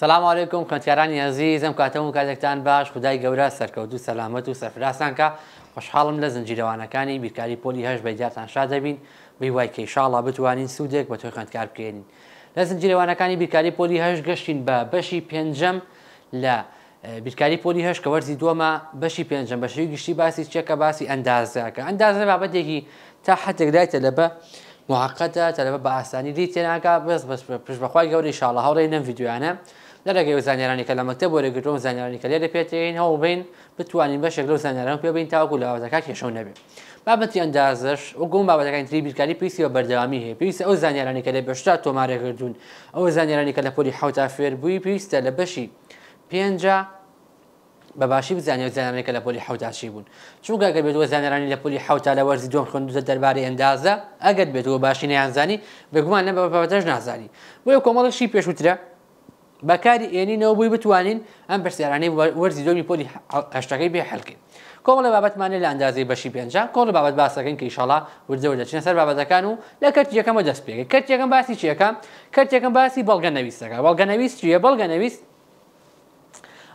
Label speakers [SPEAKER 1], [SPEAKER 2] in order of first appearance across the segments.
[SPEAKER 1] سلام عیکم خوێنکارانی ئەزی زەم کاتەم و کاتێکتان باش خدای گەورە سەرکەوت و سەلامەت و سەرفراسان کە خوشحاڵم لە زنجیرەوانەکانی بیرکاری پۆلی هەش بەدیاتان شا دەبین وی وای کەیشاڵا بتوانین سوودێک بە تۆی خوێندکار بکەین لە زنجیرەوانەکانی بیرکاری پۆلی هەش گەشتین بە بەشی پێنجەم لە بیرکاری پۆلی هەش کە وەرزی دووەمە بەشی پێنجەم بەشی گشتی باسی چێکە باسی ئەندازەکە ئەندازە بابەتێکی تا حتێک دایتە لە بە محقەتە تەلەبە بە ئاسانی دی تێناکە بەس بەس پشت بەخوای گەوری شاڵە هەوڕێ نەم یددیوانە. لە ڕێگەی و کە لە مەکتب بۆ و زانیارانی کە لێرە پێترین هەوڵ بین بتوانین بەشێک لەو زانیاران پێ بین تاوەکو لاوازەکە کێشەو نەبێت. بابەتی ئەندازش و گوم بابەتەکانی تری بیرکاری پێویستی بە بەردەوامی هەیە پێویستە ئەو زانیارانی کە لە بەشتا تۆمارەگردون ئەو زانیارانی کە لە پۆلی حوتا فێر بووی پێویستە لە بەشی پێنج بەباشی بزانانی و زانانی کە لە پۆلی حوتاشی بوون چونکە ئەگەر بێتەوە زانانی لە پۆلی حوتا لە وەرزی دۆم خوندە دەربارەی ئەندازە ئەگەر بێتەوە باشی نیانزانی بگومان نە بەبەتەش نازانی بۆ کۆمەڵەشی پێشوترە بەکاری ئێنینەوە بووی بتوانین ئەم پرسیارانەی وەرزی دۆمی پۆلی هەشتەکەی بێ هەلکە. کۆمە لە بابەتمانێ لە ئەندازی بەشی پێنج کۆڵ بابەت باسەکەن کە ئیشاڵا وردەوە دەچینە سەر بابەتەکان و لە کەرتیەکەمە دەست پێگە کەرتیەکەم باسی چیەکە کەرتێکم باسی بەڵگە نەویستەکە بەڵگە نەویست چیە بەڵگە نەویست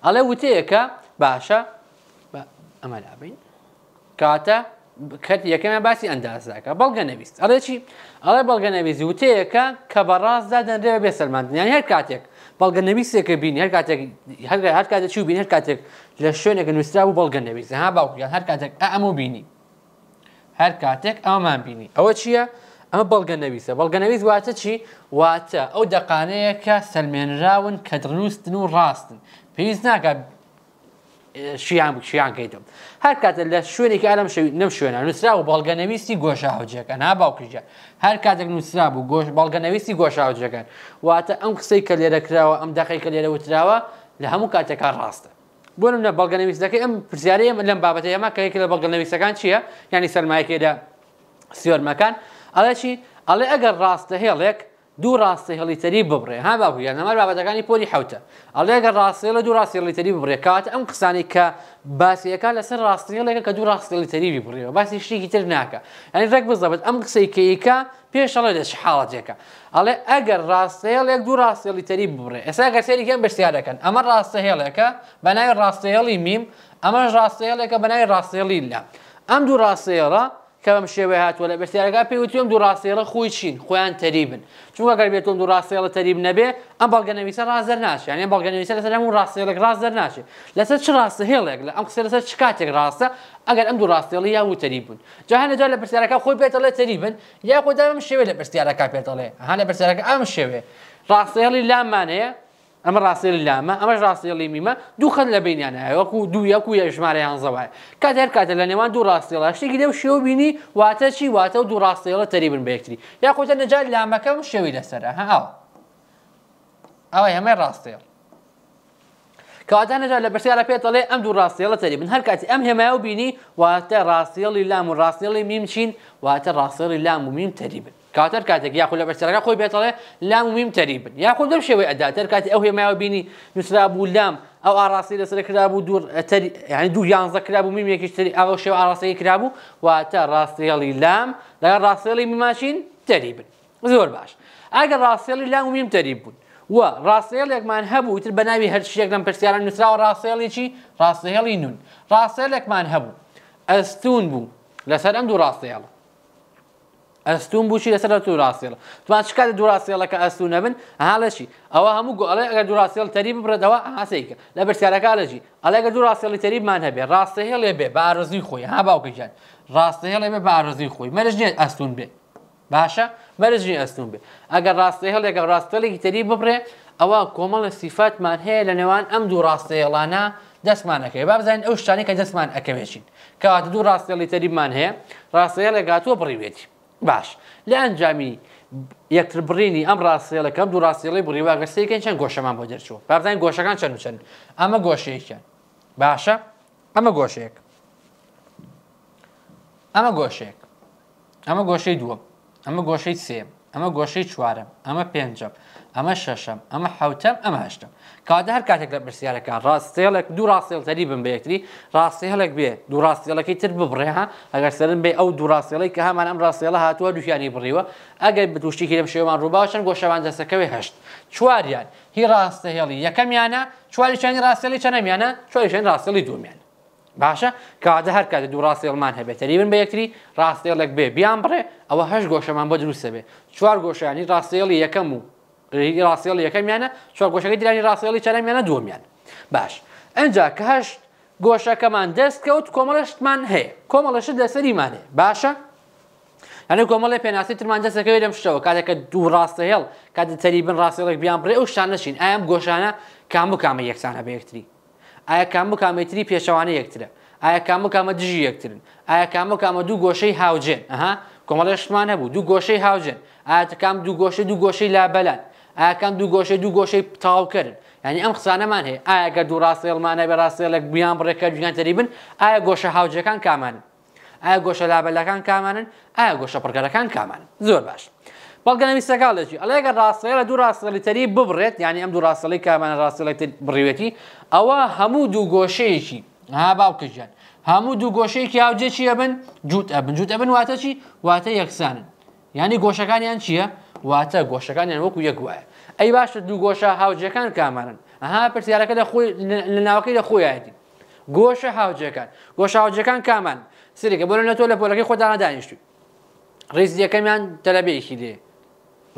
[SPEAKER 1] ئەڵێ وتەیەەکە باشە ئەمەلابین کاتە کەت یەکەمە باسی ئەندازەکە بەڵگە نەویست ئەڵێ چی ئەڵێ بەڵگە نەویست وتەیەەکە کە بەڕاستدا دەنرێ بێ سەرماندنیان هەر کاتێک بەڵگە نویسێکە بین هەر کاتێک هەرگە هەر کاتێک چی بین هەر کاتێک لە شوێنێکە نووسرا و بەڵگە نویس ها باوکیان هەر کاتێک ئەمە بینی هەر کاتێک ئەمان بینی ئەوە چییە؟ ئەمە بەڵگە نەویسە بەڵگە نەویست واتە چی واتە ئەو دەقانەیە کە سلمێنراون کە دروستن و ڕاستن پێویست ناکە شیان شیان کەیتم هەر کاتە لە شوێنێکی ئالم نم شوێنە نووسرا و بەڵگەنەویستی گۆشە هاوجەکە نا باوکیژە هەر کاتێک نووسرا بوو گۆش بەڵگەنەویستی گۆشە هاوجەکەن واتە ئەم قسەی کە لێرە کراوە ئەم دقی کە لێرە وتراوە لە هەموو کاتێکا ڕاستە بۆ منە بەڵگەنەویستەکەی ئەم پرسیارەیە لەم بابەت ئەمە کەیەکی لە بەڵگەنەویستەکان چییە ینی سەرمایکێدا سیۆرمەکان ئەڵەی ئەڵێ ئەگەر ڕاستە هێڵێک دوو ڕاستی هەڵیتەری ببڕێ ها بابوو یان نەمار بابەتەکانی پۆلی حوتە ئەڵێگە ڕاستیە لە دوو ڕاستی هەڵیتەری ببڕێ کات ئەم قسانی کە باسیەکە لەسەر ڕاستیەڵێکە کە دوو ڕاستی هەڵیتەری ببڕێەوە باسی شتێکی تر ناکە ئەنی ڕێک بزەبێت ئەم قسەی کەیکە پێشەڵێ لەش حاڵەتێکە ئەڵێ ئەگەر ڕاستەیەڵێک دوو ڕاستیەڵیتەری ببڕێ ئێستا گەسێری گەم بەشتیارەکەن ئەمە ڕاستەهێڵێکە بەناوی ڕاستەیەڵی میم ئەمەش ڕاستەیەڵێکە بەناوی ڕاستیەڵی لە ئەم دوو ڕاستێڵە کەم شێوێ هاتووە لە بەستیارەکە پێوتیم دوو ڕاستێڵە خۆی چین خۆیان تریبن چونکە گەر بێتم دوو ڕاستێڵە تریب نەبێ ئەم بەڵگەنەویسە ڕازەر ناچێت یان بەڵگەنەویسە لەسەر هەموو ڕاستێڵێک ڕازەر ناچێت لەسەر چ ڕاستە هێڵێک لە ئەم قسە لەسەر چ کاتێک ڕاستە ئەگەر ئەم دوو ڕاستێڵی یا و تریبن جاهانەجار لە پرسیارەکە خۆی پێتەڵێ تریبن یا خۆدام شێوێ لە پرسیارەکە پێتەڵێ هەان لە پرسیارەکە ئەم شێوێ ڕاستێڵی لامانەیە ئەمە ڕاستێلی لامە ئەمەش ڕاستێڵی میمە دوو خەن لە بینیانە وەکو دو یەک و ژمارەیان زەوای کات هەر کاتە لە نێوان دوو ڕاستێڵە شتێکی دەو شێو بینی واتە چی واتە و دوو ڕاستێڵە تەریبن بەیەکتری یا خۆتە نەجات لامەکەم شێوی لەسرە هەاو ئەوە هەمە ڕاستێڵ کەواتانەجا لە بەشیارە پێێتەڵێ ئەم دوو ڕاستێڵە تەریبن هەر کاتی ئەم هێمای و بینی واتە ڕاستێڵی لام و ڕاستێڵی میم چین واتە ڕاستێڵی لام و میم تەریبن کاتر کاتێک یاخود لە بەرسەرەکە خۆی بيطلع لام میم تەریبن یاخود دەم شێوەی ئەداتر او هي ما بینی نووسرا ابو لام ئەو ئاراسی لەسەر کرابوو دوور ینی دوو یانزە کرابوو میمێکیش تری ئەو شێو ئاراسەیە کرابوو واتە ڕاستێڵی لام راسي لي ماشين تەریبن زور باش ئەگەر ڕاستێڵی لام و میم تەریب بوون و ڕاستێڵێکمان هەبوو تر بەناوی هەرشێک لەم پرسیاران نووسراوە ڕاستێڵێکی ڕاستێڵی نون ڕاستێلێکمان هەبوو ئەستون بوو لەسەر ئەم دوو ڕاستێڵە ئەستون بچی لەسەر دووراسیێڵە توان چکات دووراسیێڵەکە ئەستون نەبن هاڵەشی ئەوە هەموو گۆڵێ ئەگە دووراسیێڵ تەری بڕێتەوە ئاسیکە لە بەرسیارەکالەژی ئەلەگە دووراسیێڵی تەریبمان هەبێ ڕاستەهێڵێ بێ بارزی خۆی ها باوکەجان ڕاستەهێڵێ بێ بارزی خۆی مەرج نێت ئەستون بێ باشە مەرجی ئەستون بێ ئەگەر ڕاستەهێڵێکە ڕاستەلێکی تەری ببڕێ ئەوە کۆمەڵە سیفاتمان هەیە لە نێوان ئەم دوو ڕاستەهێڵانە دەستمانەکەی بابزانین ئەو شتانی کە دەستمان ئەەکەوێشین کەواتە دوو ڕاستێڵی تەریبمان هەیە ڕاستەیە لەگاتووە بڕیوێتی باش لە ئەنجامی یەکتر برینی ئەم ڕاستیەکەم دوو ڕاستیڵی بڕیواگەستەکەن چەند گۆشەمان بۆ دەرچوە پاردان گۆشەکان چەند و چەند ئەمە گۆشەیەکەن باشە ئەمە گۆشەیەک ئەمە گۆشەیەک ئەمە گۆشەی دووە ئەمە گۆشەی سێم ئەمە گۆشەی چوارم ئەمە پێنجم ئەمە شەشم ئەمە حوتم ئەمە هەشتم کاتە هەر کاتێک لە برسیارەکان ڕاستێڵێک دوو ڕاستێڵتەری بم بەیەکتری ڕاستێڵێک بێ دوو ڕاستێڵەکەی تر ببڕێها ئەگەر سرن بێ ئەو دوو ڕاستێڵی کە هەمان ئەم ڕاستێڵە هاتووە دووشیانی بڕیوە ئەگەر بتوشتیکی لەم شێوان ڕووباشن گۆشەوان دەسەکەوێ هەشت چواریان هی ڕاستە هێڵی یەکەمیانە چواری شانی ڕاستێڵی چەنەمیانە چواری شان ڕاستێڵی دومیان باشە کەواتە هەر کاتە دوو ڕاستێڵمان هەبێت تەریبن بە یەکتری ڕاستێڵێک بێ بیان بڕێ ئەوە هەش گۆشەمان بە دروستە بێ چوار گۆشانی ڕاستێڵی یەکەم و ڕاستێڵی یەکەمیانە چوار گۆشەکە دیرانی ڕاستێڵی چەرەمیانە دووەمیان باش ئەجا کە هەشت گۆشەکەمان دەستکەوت کۆمەڵشتمان هەیە کۆمەڵەش دەسەریمانێ باشە؟ ئەنە کۆمەڵی پێناسی ترمان دەستەکەوێت لەم شتەوە کاتێککە دوو ڕاستە هێڵ کاتە تەریبن ڕاستێڵێک بیان بڕێ و شانەشین ئایام گۆشانە کام و کامە یەکسانە بەیەکتری ئایا کام و کامێتری پێشەوانە یەکترە ئایا کام و کامە دژی یەکترن ئایا کام و کامە دوو گۆشەی هاوجێن ئەها کۆمەڵێشمان هەبوو دوو گۆشەی هاوجێن ئاەتەکام دوو گۆشە دوو گۆشەی لابەلات ئاکان دوو گۆشەی دوو گۆشەی تاوکردن ینی ئەم قسانەمان هەیە ئاگە دوو ڕاستێڵمانە بە ڕاستێڵک بیان بڕێکە جوگانتەری بن ئایا گۆشە هاوجەکان کامانن ئایا گۆشە لابەلەکان کامانن ئایا گۆشە پڕگەرەکان کامانن زۆر باش. بەڵگەنەوی سەگاڵێکی ئەلێگە ڕاستەیە لە دوو ڕاستەلیتەری ببڕێت یعنی ئەم دوو ڕاستەلی کامانە ڕاستەڵێتی بڕیوێتی ئەوە هەموو دوو گۆشەیەکی ها باوکەژیان هەموو دوو گۆشەیەکی هاوجێ چیە بن جووت ئەبن جووت ئەبن واتە چی واتە یەکسانن ینی گۆشەکانیان چییە واتە گۆشەکانیان وەکو یەک وایە ئەی باشە دوو گۆشە هاوجەکان کامانن ئەها پرسیارەکە لە خۆی لە ناوەکەی لە خۆیەتی گۆشە هاوجەکان گۆشە هاوجەکان کامان سرێکە بۆ لە تۆ لە پۆلەکەی خۆدانا دانیشتوی ڕێزی یەکەمیان تەلەبێکی لێ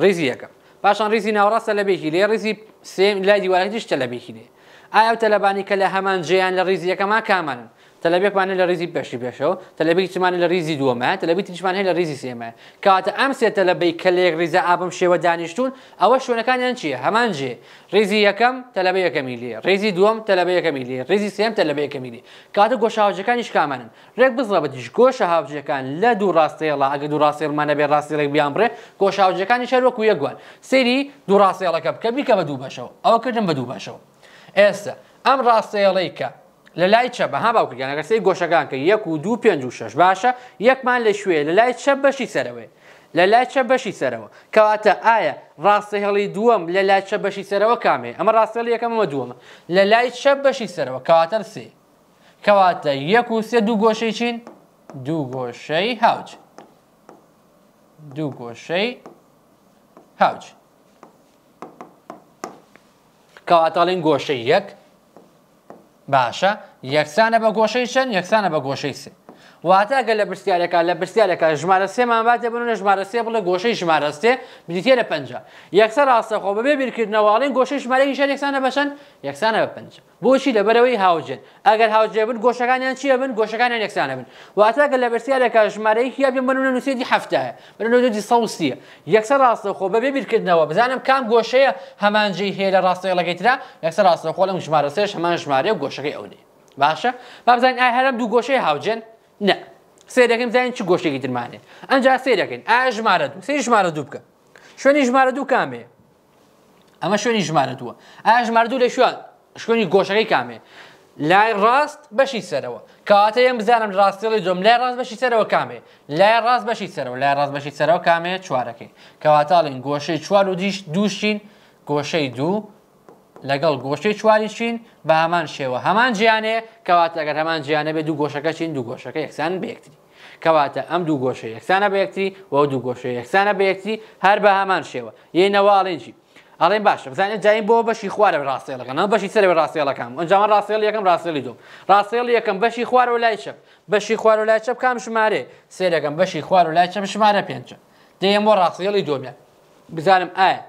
[SPEAKER 1] ڕێزی یەکەم پاشان ڕیزی ناوەڕاستە لەبێکی لێ ڕێزی سێم لای دیوارەتیش تەلەبێکی لێ ئایا تەلەبانی کە لە هەمان جیان لە ریزی یەکەما کامانن تەلەبێکمانە لە ریزی پێشی پێشەوە تەلەبێکی چمانە لە ریزی دووەمە تەلەبی تیشمانەیە لە ریزی سێمە کاتە ئەم سێ تەلەبەی کەلێک ریزە ئابم شێوە دانیشتون ئەوە شوێنەکانیان چیە هەمان جێ ریزی یەکەم تەلەبە یەکەمیلیە ریزی دووەم تەلەبە یەکەمیلیە ریزی سێم تەلەبە یەکەمیلی کاتە گۆشاوجەکانیش کامانن ڕێک بزڵەبەتیش گۆشە هاوجەکان لە دوو ڕاستێڵا ئەگە دوو ڕاستێڵمانە بێ ڕاستی ڕێک بیان بڕێ گۆشاوجەکانی شەرۆکو یەکگوان سری دوو ڕاستێڵەکە بکە بیکە بە دوو بەشەوە ئەوە کردن بە دوو بەشەوە ئێستا ئەم ڕاستەیەڵیکە لە لای چە بەها باوکرگیان ئەگەرسی گۆشەکان کە یەک و دو پێنج و شش باشە یەکمان لە شوێ لە لای چە بەشی سەرەوەی لە لای چە بەشی سەرەوە کەواتە ئایا ڕاستی هەڵی دووەم لە لای چە بەشی سەرەوە کامێ ئەمە ڕاستەڵ یەکەمەوە دووەمە لە لای چە بەشی سەرەوە کەواتە سێ کەواتە یەک و سێ دوو گۆشەی چین دوو گۆشەی هاوچ دوو گۆشەی هاوچ کەواتەڵین گۆشەی یک باشه؟ یکسانه با گۆشەی چەند یەکسانە با گوشه سێ واتاگە لە برسیارەکە لە برسیارەکە ژمارە سێمان باتێ بنونە ژمارە سێ بڵێ گۆشەی ژمارەستێ بریتە لە پنج یەکسەر ڕاستەخۆ بەبێ بیرکردنەواڵین گۆشەی ژمارەی شەر یەکسانە بەشەن یەکسانە بە پنج بۆچی لە بەرەوەی هاوجێن ئەگەر هاوجێ بن گۆشەکانیان چیە بن گۆشەکانیان یەکسانە بن واتاگە لە برسیارەکە ژمارەی هیە بێ بنونە نووسێتی هەفتایە بنودی سەوسیە یەکسەر ڕاستەخۆ بەبێ بیرکردنەوە بزانم کام گۆشەیە هەمانجی هەیە لە ڕاستەیەڵەکەی تررا یەکسەر ڕاستەخۆ لەم ژمارە سێش هەمان ژمارە و گۆشەکەی ئەونێ باشە بابزانین ئاهرم دوو گۆشەی هاوجێن نە سێدەکەم زانین چ گۆشتێکی درمانێت ئەجا سێدەکەین ئا ژمارە دوو سێ ژمارە دوو بکە شوێنی ژمارە دوو کامێ ئەمە شوێنی ژمارە دووە ئا ژمارە دوو لە شوێن شوێنی گۆشەکەی کامێ لای ڕاست بەشی سەرەوە کاتە ئەم بزانم ڕاستیڵی جۆم لای ڕاست بەشی سەرەوە کامێ لای ڕاست بەشی سەرەوە لای ڕاست بەشی سەرەوە کامێ چوارەکەی کەواتاڵین گۆشەی چوار و دیش دووشین گۆشەی دوو لەگەڵ گۆشەی چواری چین بە هەمان شێوە هەمان گیانێ کەواتە ئەگەر هەمان گیانە بێ دوو گۆشەکە چین دوو گۆشەکە یەکسان بەکتری کەواتە ئەم دوو گۆشە یەکسانە بەکتری و دوو گۆشە یەکسانە بەکتری هەر بە هەمان شێوە یەنەواڵێنجی ئەڵێن باشە بزانێت جایم بۆ بەشی خوارە ڕاستێلەکەن ئەم بەشی سەرەوە ڕاستێلەکەم ئەنجام ڕاستێل یەکەم ڕاستێلی دوم ڕاستێل یەکەم بەشی خوار و لای چەپ بەشی خوار و لای چەپ کام ژمارێ سێرەکەم بەشی خوار و لای چەپ ژمارە پێنجە دێم بۆ ڕاستێڵی دومە بزانم ئایا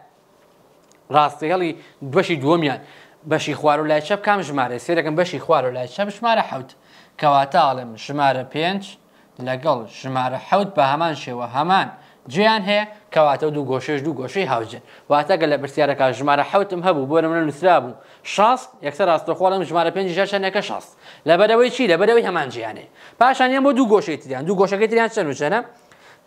[SPEAKER 1] ڕاستیگەڵی دوشی دووەمیان بەشی خوار و لای چەپ کام ژمارە سێرەکەم بەشی خوار و لای چەپ ژمارە حوت کەواتاڵم ژمارە پێنج لەگەڵ ژمارە حەوت بە هەمان شێوە هەمان جیان هەیە کەواتە دوو گۆشش دوو گۆشەی هاوجێن واتەگە لە برسیارەکە ژمارە حوتم هەبوو بۆ منە نووسرا بوو شاست یەکسەر ڕاستەخواڵم ژمارە پێنج ژەشانەکە شاست لە بەرەوەی چی لە بەرەوەی هەمان جیانێ پاشان یان بۆ دوو گۆشەی تریان دوو گۆشەکەی تریان چەند وچەنە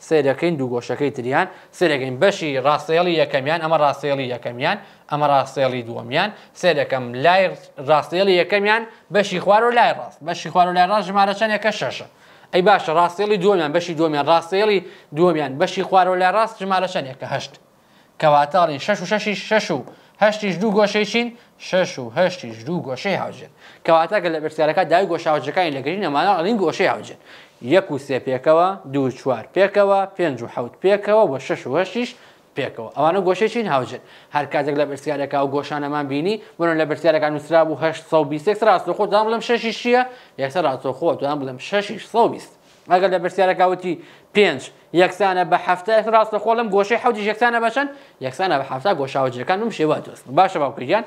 [SPEAKER 1] سێرەکەین دوو گۆشەکەی تریان سێرەکەین بەشی ڕاستێڵی یەکەمیان ئەمە ڕاستێڵی یەکەمیان ئەمە ڕاستێڵی دووەمیان سێرەکەم لای ڕاستێڵی یەکەمیان بەشی خوار و لای ڕاست بەشی خوار و لای ڕاست ژمارە چەند یەکە شەشە ئەی باشە ڕاستێڵی دووەمیان بەشی دووەمیان ڕاستێڵی دووەمیان بەشی خوار و لای ڕاست ژمارە چەند یەکە هەشت کەواتاڵین شش و شەشی شش و هەشتیش دوو گۆشەی چین شش و هەشتیش دوو گۆشەی هاوجێن کەواتە گە لە بەرسیارەکە دای گۆشاوجەکانی لەگەری نەمانە ئەڵین گۆشەی هاوجێن یەک و سێ پێکەوە دو چوار پێکەوە پێنج و حوت پێکەوە بۆ شش وهشیش پێکەوە ئەوانە گۆشێکین هاوجن هەر کاتێک لە بەرسیارەکە و گۆشانەمان بینی بۆن لە بەرسیارەکان نووسرا بوو ه ڕاستۆخۆ دام بڵم شش شیە یەکسەر ڕاستۆخۆ دوان بڵم 6 ئەگەر لە بەرسیارەکەوتی پێنج یەکسانە بە هەفتە ڕاستە خۆڵم گۆشەی حوتی یەکسانە بەچەند یەکسانە بە هەفتا گۆشاوجەکان و شێوە دۆست باشە باوکردیان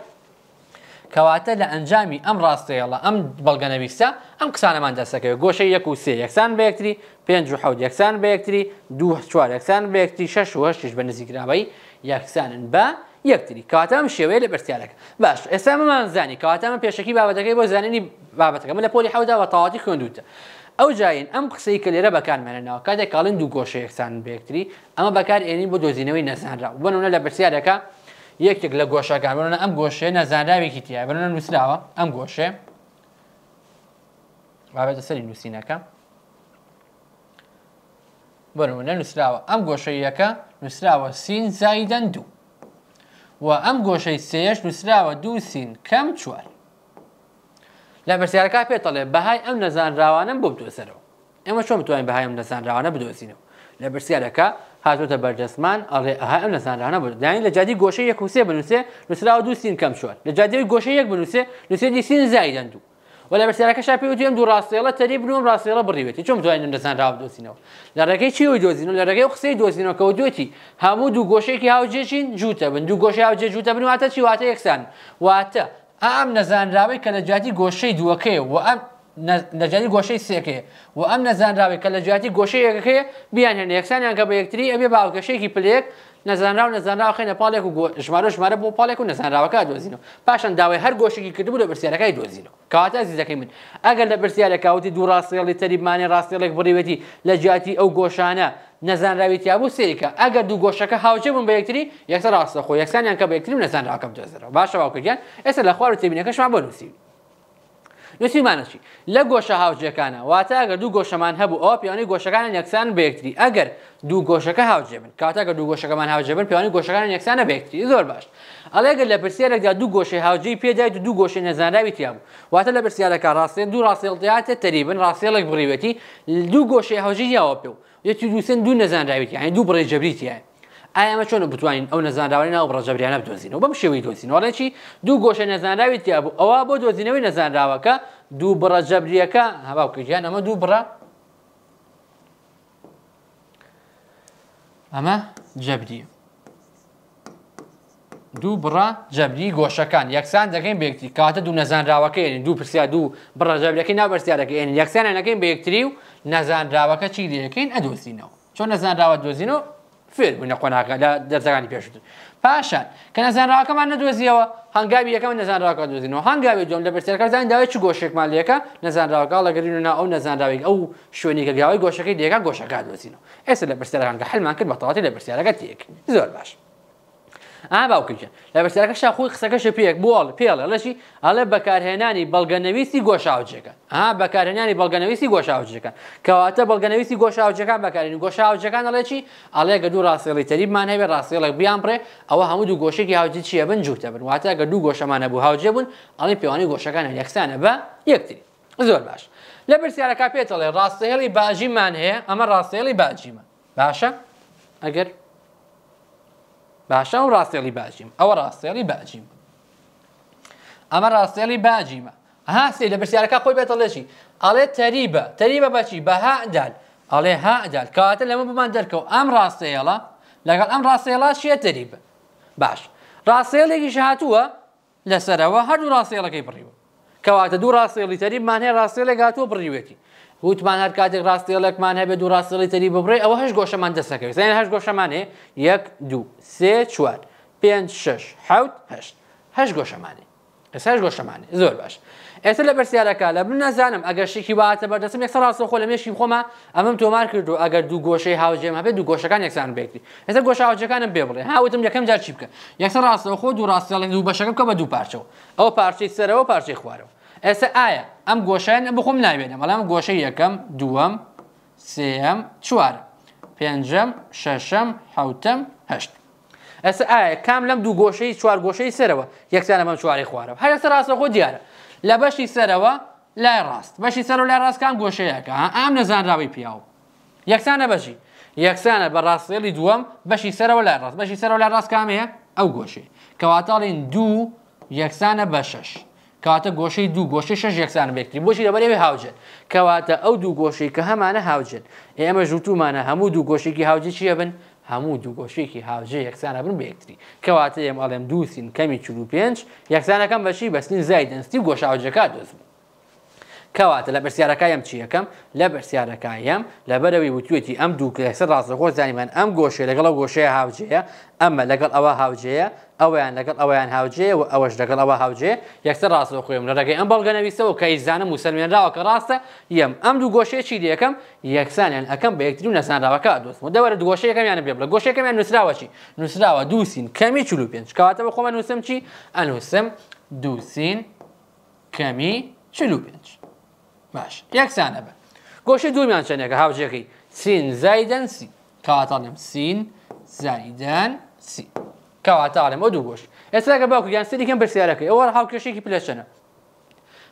[SPEAKER 1] کەواتە لە ئەنجامی ئەم ڕاستەیەڵە ئەم بەڵگەنەویستە ئەم قسانەمان دەسەکەوێت گۆشەی یەک و سێ یەکسان بەیەکتری پێنج و حەوت یەکسان بەیەکتری دو چوار یەکسان بەیەکتی شش و هەشتش بە نزیکرابەی یەکسانن بە یەکتری کەواتەم شێوەیە لە بەرسیارەکە باش ئێستا مەمان زانی کەواتەمە پێشەکی بابەتەکەی بۆ زانانی بابەتەکەمە لە پۆلی حەودا بە تەواتی خوێندوتە. ئەو جاین ئەم قسەی کە لێرە بەکارمێنەوە کاتێک کاڵند دوو گۆشەیەکسان بەیەکتری ئەمە بەکار ئێنین بۆ دۆزینەوەی نەزانرا بۆنونە لە بەرسیارەکە یەکێک لە گۆشەکان بنە ئەم گۆشێ نەزانراوێکی تیا بنە نووسراوە ئەم گۆشێ بابێتە سەری نووسینەکە بنە نووسراوە ئەم گۆشەیەکە نووسراوە سین زایدەن دوو و ئەم گۆشەی سێش نووسراوە دوو سین کەم چوار لە بەرسیارەکە پێتەڵێ بەهای ئەم نەزانراوانم بۆ بدۆسەرەوە ئێمە چۆن توانین بەهای ئەم نەزانراوانە بدۆزینەوە لە بەرسیارەکە هاتوتە بەرجەسمان ئەڵێ ئەها ئەم لەسانرانە بوو دانی لە جادی گۆشە یەک وسێ بنووسێ نووسراوە دووسین کەم شووە لە جادی گۆشە یەک بنووسێ نووسێ دیسین زایدەند دوو ولا بەسەرەکە شاپی وتیم دوو ڕاستێڵە تەری بنوم ڕاستێڵە بڕیوێتی چۆم دوایین دەسان ڕاو دۆسینەوە لە ڕێگەی چی و دۆزین و لە ڕێگەی قسەی دۆزینەوەکە و دوێتی هەموو دوو گۆشێکی هاوجێشین جوتە بن دوو گۆشی هاوجێ جوتە بن واتە چی واتە یەکسان واتە ئەم نەزانراوی کە لە جاتی گۆشەی دووەکەی و ئەم نەجانی گۆشەی سێکێ و ئەم نەزانراوی کە لە جیاتی گۆشەی یەکەکەی بیان هێن یەکسانیان کە بە یەکتری ئەبێ باوکەشێکی پلێک نەزانراو نەزانراو خێنە پاڵێک و ژمارە ژمارە بۆ پاڵێک و نەزانراوەکە دۆزینەوە پاشان داوای هەر گۆشێکی کردبوو لە برسیارەکەی دۆزینەوە کەواتە زیزەکەی من ئەگەر لە برسیارەکەوتی دوو ڕاستێڵی تەریبمانی ڕاستێڵێک بڕیوەتی لە جیاتی ئەو گۆشانە نەزانراویتیابوو سێریکە ئەگە دوو گۆشەکە هاوچێ بن بە یەکتری یەکسە ڕاستە خۆ یەکسانیان کە بە یەکتریم نەزانراکەم دۆزەوە باشە باوکردیان ئێستا لە خوارد تێبینەکەشمان بنووسی. نووسیمانەچی لە گۆشە هاوجەکانە واتە ئەگەر دوو گۆشەمان هەبوو ئەو پیانی گۆشەکان یەکسان بەیەکتی ئەگەر دوو گۆشەکە هاوجێبن کاتەگە دوو گۆشەکەمان هاوجێبن پیانی گۆشەکان یەکسانە بەیەکتی زۆر باش ئەلێگەر لە پرسیارێکدا دوو گۆشەی هاوجی پێدایت دوو گۆشی نەزانراوی تیابوو واتە لە پرسیارەکە ڕاستێن دوو ڕاستێڵتیاتە تەریبن ڕاستێڵێک بڕیوەتی دوو گۆشەی هاوجی یاوە پێ و یەکی دووسن دوو نەزانراویتی دوو بڕێ جەبریتیە ئایامە چۆن بتوانین ئەو نەزانداوی ناو ڕژەبریانە بدۆزینەوە بەم شێوەی دۆزینەوەڵێکی دوو گۆشە نەزانداوی تیابوو ئەوە بۆ دۆزینەوەی نەزانداوەکە دوو بڕە جەبریەکە هەواوکەگییان ئەمە دوو بڕە ئەمە جەبری دوو بڕە جەبری گۆشەکان یەکسان دەکەین بەیەکتی کاتە دوو نەزانراوەکە ێن دوو پرسییا دوو بڕە جەبریەکەی ناوبەرسیارەکە ێن یەکسانە نەکەین بە یەکتری و نەزانراوەکە چی دیەکەین ئەدۆزینەوە چۆن نەزانراوە دۆزینەوە فێر بوون لە قۆناکە لە دەرزەکانی پێشتر پاشان کە نەزانراکەمان نەدۆزیەوە هەنگاوی یەکەم نەزانراکە دۆزینەوە هەنگاوی دوم لە بەرتێرەکە زانین داوای چ گۆشێکمان لەکە نەزانراکە لەگەریننا ئەو نەزانراوی ئەو شوێنی کە گاوای گۆشەکەی دێگا گۆشەکە دۆزینەوە ئێستا لە بەرسەرەکان کە هەلمان کرد بەتەواتی لە بەرسیارەکە تێک زۆر باش. ئا باوکیە لە بەسەرەکەشا خۆی قسەکەشە پێک بۆڵ پێڵە لەشی ئەلە بەکارهێنانی بەڵگەنەویستی گۆشاوجەکان ئا بەکارهێنانی بەڵگەنەویستی گۆشاوجەکان کەواتە بەڵگەنەویستی گۆشاوجەکان بەکارین گۆشاوجەکان ئەڵێکی ئەلێ گە دوو ڕاستێڵی تەریبمان هەبێ ڕاستێڵێک بیان پڕێ ئەوە هەموو دوو گۆشێکی هاوجی چیە بن جووتە بن واتە گە دوو گۆشەمانە بوو هاوجێ بوون ئەڵی پێوانی گۆشەکان یەکسانە بە یەکتری زۆر باش لە برسیارەکە پێێتەڵێ ڕاستێڵی باژیمان هەیە ئەمە ڕاستێڵی باجیمە باشە ئەگەر باشە و ڕاستێڵی باجیم ئەوە ڕاستێڵی باجیم ئەمە ڕاستێڵی باجیمە هاستی لە برسیارەکە خۆی بێتەڵێشی ئەڵێ تەریبە تەریبە بەچی بە هادال ئەڵێ هادال کاتە لەمە بمان دەرکەوت ئەم ڕاستێڵە لەگەڵ ئەم ڕاستێڵا شیە تەریبە باش ڕاستێڵێکیش هاتووە لەسەرەوە هەردوو ڕاستێڵەکەی بڕیوە کەواتە دوو ڕاستێڵی تەریبمان هەیە ڕاستێڵێک هاتووە بڕیوێتی وتمان هەر کاتێک ڕاستیەڵێکمان هەبێت و ڕاستڵی تری ببڕێ ئەوە هەش گۆشەمان دەسەکەوێت زین هەش گۆشەمانێ یەک دو سێ چوار پێ شش حوت هەشت هەش گۆشەمانێ ئەسش گۆشەمانێ زۆر باش ئێستا لە بەرسیارەکە لە بن نەزانم ئەگەر شێکی باتە بەردەسم یەک ڕاستە خۆ لە مێشی خۆمە ئەمەم تۆمار کرد و ئەگەر دوو گۆشەی هاوجێم هەبێت دوو گۆشەکان یەکسان بێتی ئێستا گۆش هاوجەکانم پێ بڵێ هاوتم یەکەم جار چی بکە یەکسەر ڕاستەوە خۆ دوو ڕاستیڵێن دوو بەشەکە بکە بە دوو پارچەوە ئەو پارچەی سەرەوە پارچەی خوارەوە ئێستا ئایا ئەم گۆشیان بخۆم ناوێنە بەڵام گۆشە یەکەم دووەم سێم چوار پێنجەم شەشەم حوتم هەشت ئەسا ئایا کام لەم دوو گۆشەی چوار گۆشەی سەرەوە یەکسانە بەم چواری خوارەوە هەر ئەستا ڕاستە خۆ دیارە لە بەشی سەرەوە لای ڕاست بەشی سەر و لای ڕاستکان گۆشەیەکە ئام نەزانراوی پیاوە یەکسانە بەشی یەکسانە بە ڕاستێڵی دووەم بەشی سەرەوە لای ڕاست بەشی سەرەوە لای ڕاست کامەیە ئەو گۆشەی کەواتاڵین دوو یەکسانە بە شەش کاتە گۆشەی دوو گۆشەی شەش یەکسان بێکتری بۆشی لەبەرێ هاوجێت کەواتە ئەو دوو گۆشەی کە هەمانە هاوجێت ئێمە ژووتمانە هەموو دوو گۆشێکی هاوجێ چیە بن هەموو دوو گۆشێکی هاوجێ یەکسانە بن بەکتری کەواتە ئێم ئەڵێم دووسین کەمی چ و پێنج یەکسانەکەم بەشی بەستین زای دەستی گۆشاوجەکە دۆزم کەواتە لە بەرسیارەکەیم چیەکەم لە بەرسیارەکەیم لە بەرەوەی وتوێتی ئەم دوو کەسەر ڕاستەخۆ زانیمان ئەم گۆشێ لەگەڵ گۆشەیە هاوجەیە ئەمە لەگەڵ ئەوە هاوجەیە ئەویان لەگەڵ ئەویان هاوجەیە و ئەوەش لەگەڵ ئەوە هاوجێ یەکسەر ڕاستەوە خۆیم لە ڕێگەی ئەم بەڵگەنەویسەوە کە ئیزانم وسلمێنراوە کە ڕاستە یم ئەم دوو گۆشەیە چی دیەکەم یەکسانیان ئەەکەم بە یەکتری و نەسانراوەکە دۆستمە دەوەرە گۆشەکەمیان بێ لە گۆشەکەمیان نووسراوەچی نووسراوە دووسین کەمی چلو پێنج کەواتەوە خۆمان نووسم چی ئەنووسم دووسین کەمی چلو پێنج باش یەکسانە بە گۆشە دومیان چەندێکە هاوجێکی سین زایدەن سی کەواتاڵم سین زایدەن سی کەواتاڵم ئەو دوو گۆش ئێستاگە باوکو گیان سریکەم برسیارەکەی ئەوە هاوکێشێکی پلەچەنە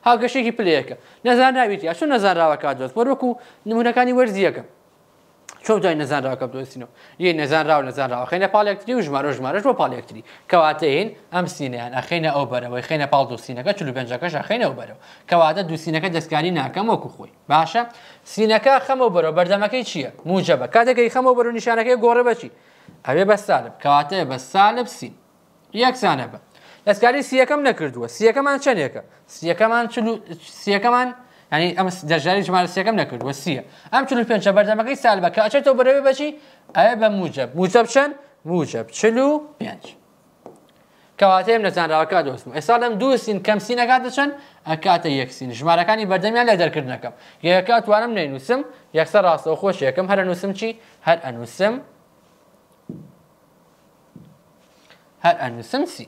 [SPEAKER 1] هاوکەشێکی پلەیەکە نەزان ناویتی ئەچون نەزانراوە کات دۆست وەرۆکو نمونونەکانی وەرزیەکەم چۆ دوای نەزانراکە دۆستینەوە یە نەزانراو نەزانراوە خێنە پاڵێکتری و ژمارە ژمارەش بۆ پاڵێکتری کەواتەین ئەم سینیان ئەخینە ئەو بەرەوەی خێنە پاڵ دوسینەکە چلو پێنجەکەش خێنەوە بەرەوە کەواتە دوسینەکە دەستکاری ناکەم وەکو خۆی باشە سینەکە خەمە بەرەوە بەردەمەکەی چییە موجەبە کاتێکی خەمە بەرو نیشانەکەی گۆڕە بەچی ئەوێ بە سالب کەواتەیە بە سالب سین یەکسانە بە دەستکاری سیەکەم نەکردووە سیەکەمان چەندێکە سیەکەمان سیەکەمان یعنی ئەمە كم ژمارەسیەکەم وسيا ام ئەم چلو پێنج بەردەمەکەی سال بە کاچێتەوە بەرەوێ بشي اي بموجب موجب موجب چەند موجب چل و اسالم کەواتەیەم نەزانراوەکە دۆستم ئێستا لەم دو يكسين کەم سینەکە دەچەن ئەکاتە یەکسین ژمارەکانی يا كات وانا من نوسم يكسر راسه ڕاستەوە يا كم هەر نووسم چی هەر ئەنووسم هەر ئەنووسم سي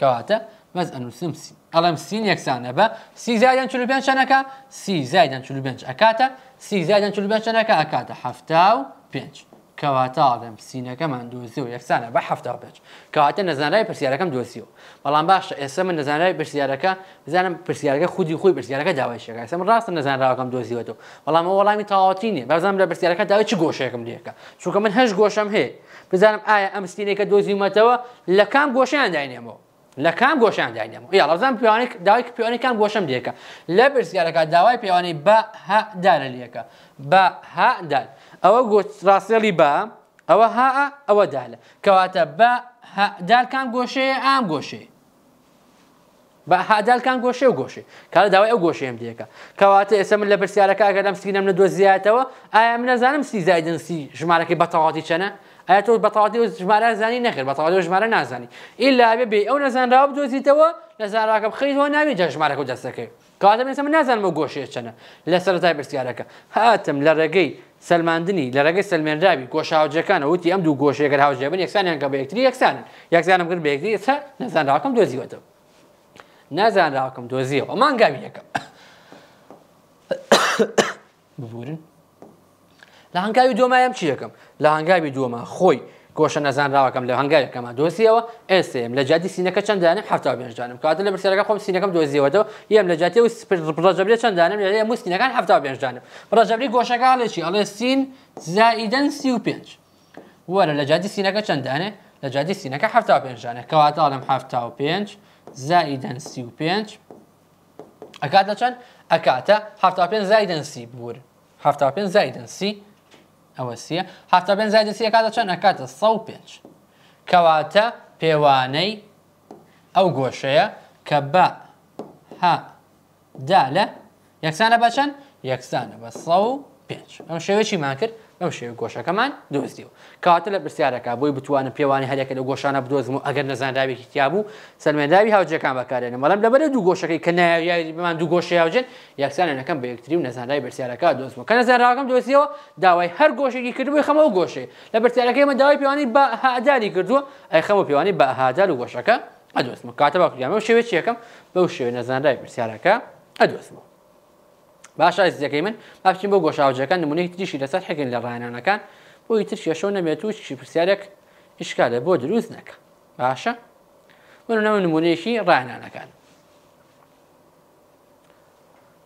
[SPEAKER 1] کەواتە مز ئەنووسم سي ئەڵم سین یەکسانە بە سی زایان چلو پێ چەنەکە سی زایدان چلو پێنج ئەکاتە سی زایدان چلو پێ چەنەکە ئەکاتە هەفتا و پێنج کەواتە ئاڵم سینەکەمان دوزی و یەکسانە بە هەفتا پێنج کەواتە نەزانای پرسیارەکەم دۆسیەوە بەڵام باشە ئێستا من نەزانای پرسیارەکە بزانم پرسیارەکە خودی خۆی پرسیارەکە داوایشەکە ئەسم ڕاستە نەزانراوەکەم دۆزیوەەوە بەڵام وەڵامی تاواتی نیە بەزانام لە پرسیارەکە داوای چ گۆشەکەم لەکە چونکە من هەش گۆشەم هەیە بزانم ئایا ئەم سینێکە دۆزیمەتەوە لە کام گۆشیان داینێمەوە لە کام گۆشیان داینەوە یا ڕزان پیوانێک داوای پیوانی کام گۆشم دیەکە لە برسیارەکە داوای پیوانەی بە هەدارە لیەکە بە هادان ئەوە ڕاستێڵی بە ئەوە ها ئەوە دالە کەواتە بە هەدار کام گۆشەیە ئام گۆشەیە بە حادالکان گۆشێ و گۆشێ کارە داوای ئەو گۆشێم دیەکە کەواتە ئێستا من لە پرسیارەکە ئەگەرم سکینم لە دۆ زیاتەوە ئایا من نەزانم سی زایدن سی ژمارەکەی بەتەواتی چەنە ئایا تۆ بەتەواتی و ژمارە زانی نەکرد بەتەواتی ژمارە نازانی ئیلا بێ ئەو نەزانراوە بدۆزیتەوە نەزانراکە بخیتەوە ناوی جەژمارەکە و دەستەکەی کاتە من نازانمە گۆشەیە چەنە لە سەرای برسیارەکە هاتم لە ڕێگەی سلماندنی لە ڕێگەی سلمێنراوی گۆشاوجەکانە وتی ئەم دوو گۆشێگەر هاوجێ بن یەکسانیان کە بە یەکتری یەکسانن یەکسانم کرد بەیەکتری سا نەزانراکەم دۆزیوەتەوە نازانراکەم دۆزیەوە مانگاوی یەکەم ببورن لە هەنگاوی دومایم چی یەکەم لە هەنگاوی دووەمە خۆی گۆشە نەزانراوەکەم لە هەنگایەکەمە دۆسیەوە ئسم لە جادی سینەکە چنددانم هەفتا پێنجدانم کاتە لە برسەکە خۆم سینەکەم دۆزیەوەەوە یم لە جاتی و ڕژەبری چنددانم لە موسینەکان هەفتا پێنجدانم ڕژەبری گۆشەکە لەچی ئەڵێ سین زائیدەن سی و پێنج وەرە لە جادی سینەکە چنددانێ لە جادی سینەکە هەفتا پێنجدانە کەواتەڵم هەفتا و پێنج زائیدەن سی و پێنج ئەکاتە چەند ئەکاتە هەفتا پێنج زایدەن سی بور هەفتا پێنج زایدەن سی ئەوە سیە هەفتە بێن زای دەسیە کاتە چەند ئەکاتە سە پێنج کەواتە پێوانەی ئەو گۆشەیە کە بە ها دا لە یەکسانە بەچەند یەکسانە بە سە و پێنج ئەم شێوەی چیمان کرد ئەو شێوە گۆشەکەمان دۆزیەوە کاتە لە پرسیارەکە بۆی بتوانە پێوانی هەرێکە لە گۆشانە بدۆزم و ئەگەر نەزانراوێکی تیا بوو سەرمێداوی هاوجەکان بەکارێنە بەڵام لەبەر دوو گۆشەکەی کە نایمان دوو گۆشی هاوجێن یاکسانەکەم بە یەکتری و نەزانرای بەرسیارەکە دۆزمەوە کە نەزانراکەم دۆزیەوە داوای هەر گۆشێکی کردبووی خەمەوە گۆشێ لە بەرسیارەکەی مە داوای پیوانی بە هاداری کردووە ئەی خەمە پیوانی بە هادار و گۆشەکە ئەدۆستمە کاتە باکریامە و شێوێت چیەکەم بەو شێوێ نەزانرای پرسیارەکە ئەدۆستمەوە باش ئازیەکەی من باچین بۆ گۆشاوجەکان نمونەی تریشی لەسەر حکن لە ڕایانەکان بۆی تر شێشەو نەبێت و چی پرسیارێک ئیشکالە بۆ دروست نەکە باشە من ناو نمونەیەکی ڕایانەکان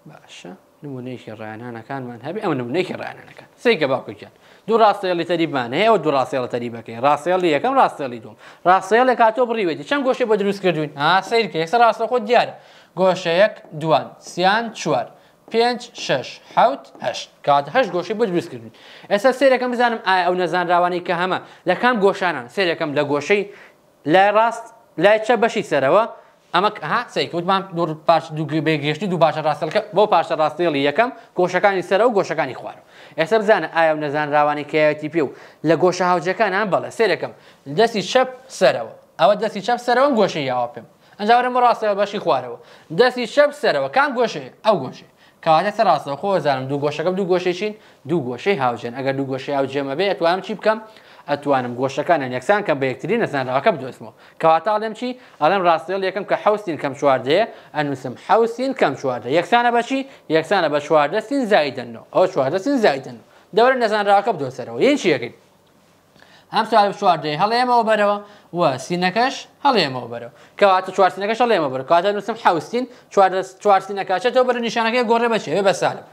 [SPEAKER 1] باشە نمونەیەکی ڕایانەکانمان هەبێ ئەو نمونەیەکی ڕایانەکان سێکە باکوکیان دوو ڕاستێڵی تەریبمان هەیە و دوو ڕاستێڵە تەریبەکەی ڕاستێڵی یەکەم ڕاستێڵی دوم ڕاستێڵێک کاتۆ بڕیوێتی چەند گۆشێ بە دروست کردوین ئاسەیرکە ێکستا ڕاستە خۆ دیارە گۆشەیەک دوان سیان چوار 5 6 هەش کاتهش گۆشی بۆ دروستکردن ئێستا سێرەکەم بزانم ئایا ئەو نەزانراوانی کە هەمە لە کام گۆشانان سێرەکەم لە گۆشەی لای ڕاست لای چە بەشی سەرەوە ئەمە ها سیکوتمان دوور پاش بێگەشتی دوو باشە ڕاستەکە بۆ پاشە ڕاستێڵی یەکەم گۆشەکانی سەر و گۆشەکانی خوارم ئێستا بزانە ئایا نەزانراوانی کەیەتی پێ و لە گۆشە هاوجەکانیان بەڵە سێرەکەم دەستی شەپ سەرەوە ئەوە دەستی چەپ سەرەوە گۆشەی یاوا پێم ئەنجاوەرم ڕاستەوە بەشی خوارەوە دەستی شەپ سەرەوە کام گۆشەیە ئەو گۆشەیە کەواتە سەڕاستەوە خۆزانم دوو گۆشەکەم دوو گۆشێکین دوو گۆشەی هاوژێن ئەگەر دوو گۆشەی هاوجێمە بێ ئەتوانم چی بکەم ئەتوانم گۆشەکانیان یەکسان کەم بە یەکتری نەزانراوەکە بدۆستمەوە کەواتاڵێم چی ئەلم ڕاستێڵ یەکەم کە حوسین کەم چواردەیە ئەنووسم حوسین کەم چواردە یەکسانە بەچی یەکسانە بە چواردەستین زایدنەوە ئەو چواردەستین زایدن دەورە نەزانراوەکە بدۆسەرەوە یەن چی یەکەین ئەم سوال چواردەیە هەڵێمەوە بەرەوە و سینەکەش هەڵێمەوە بەرەوە کەواتە چوارسینەکەش هەڵێمە بەر کاتە نووسم حوستین چوارسینەکەچێتەوە بەر نیشانەکەی گۆڕێ بەچێ بە سالم.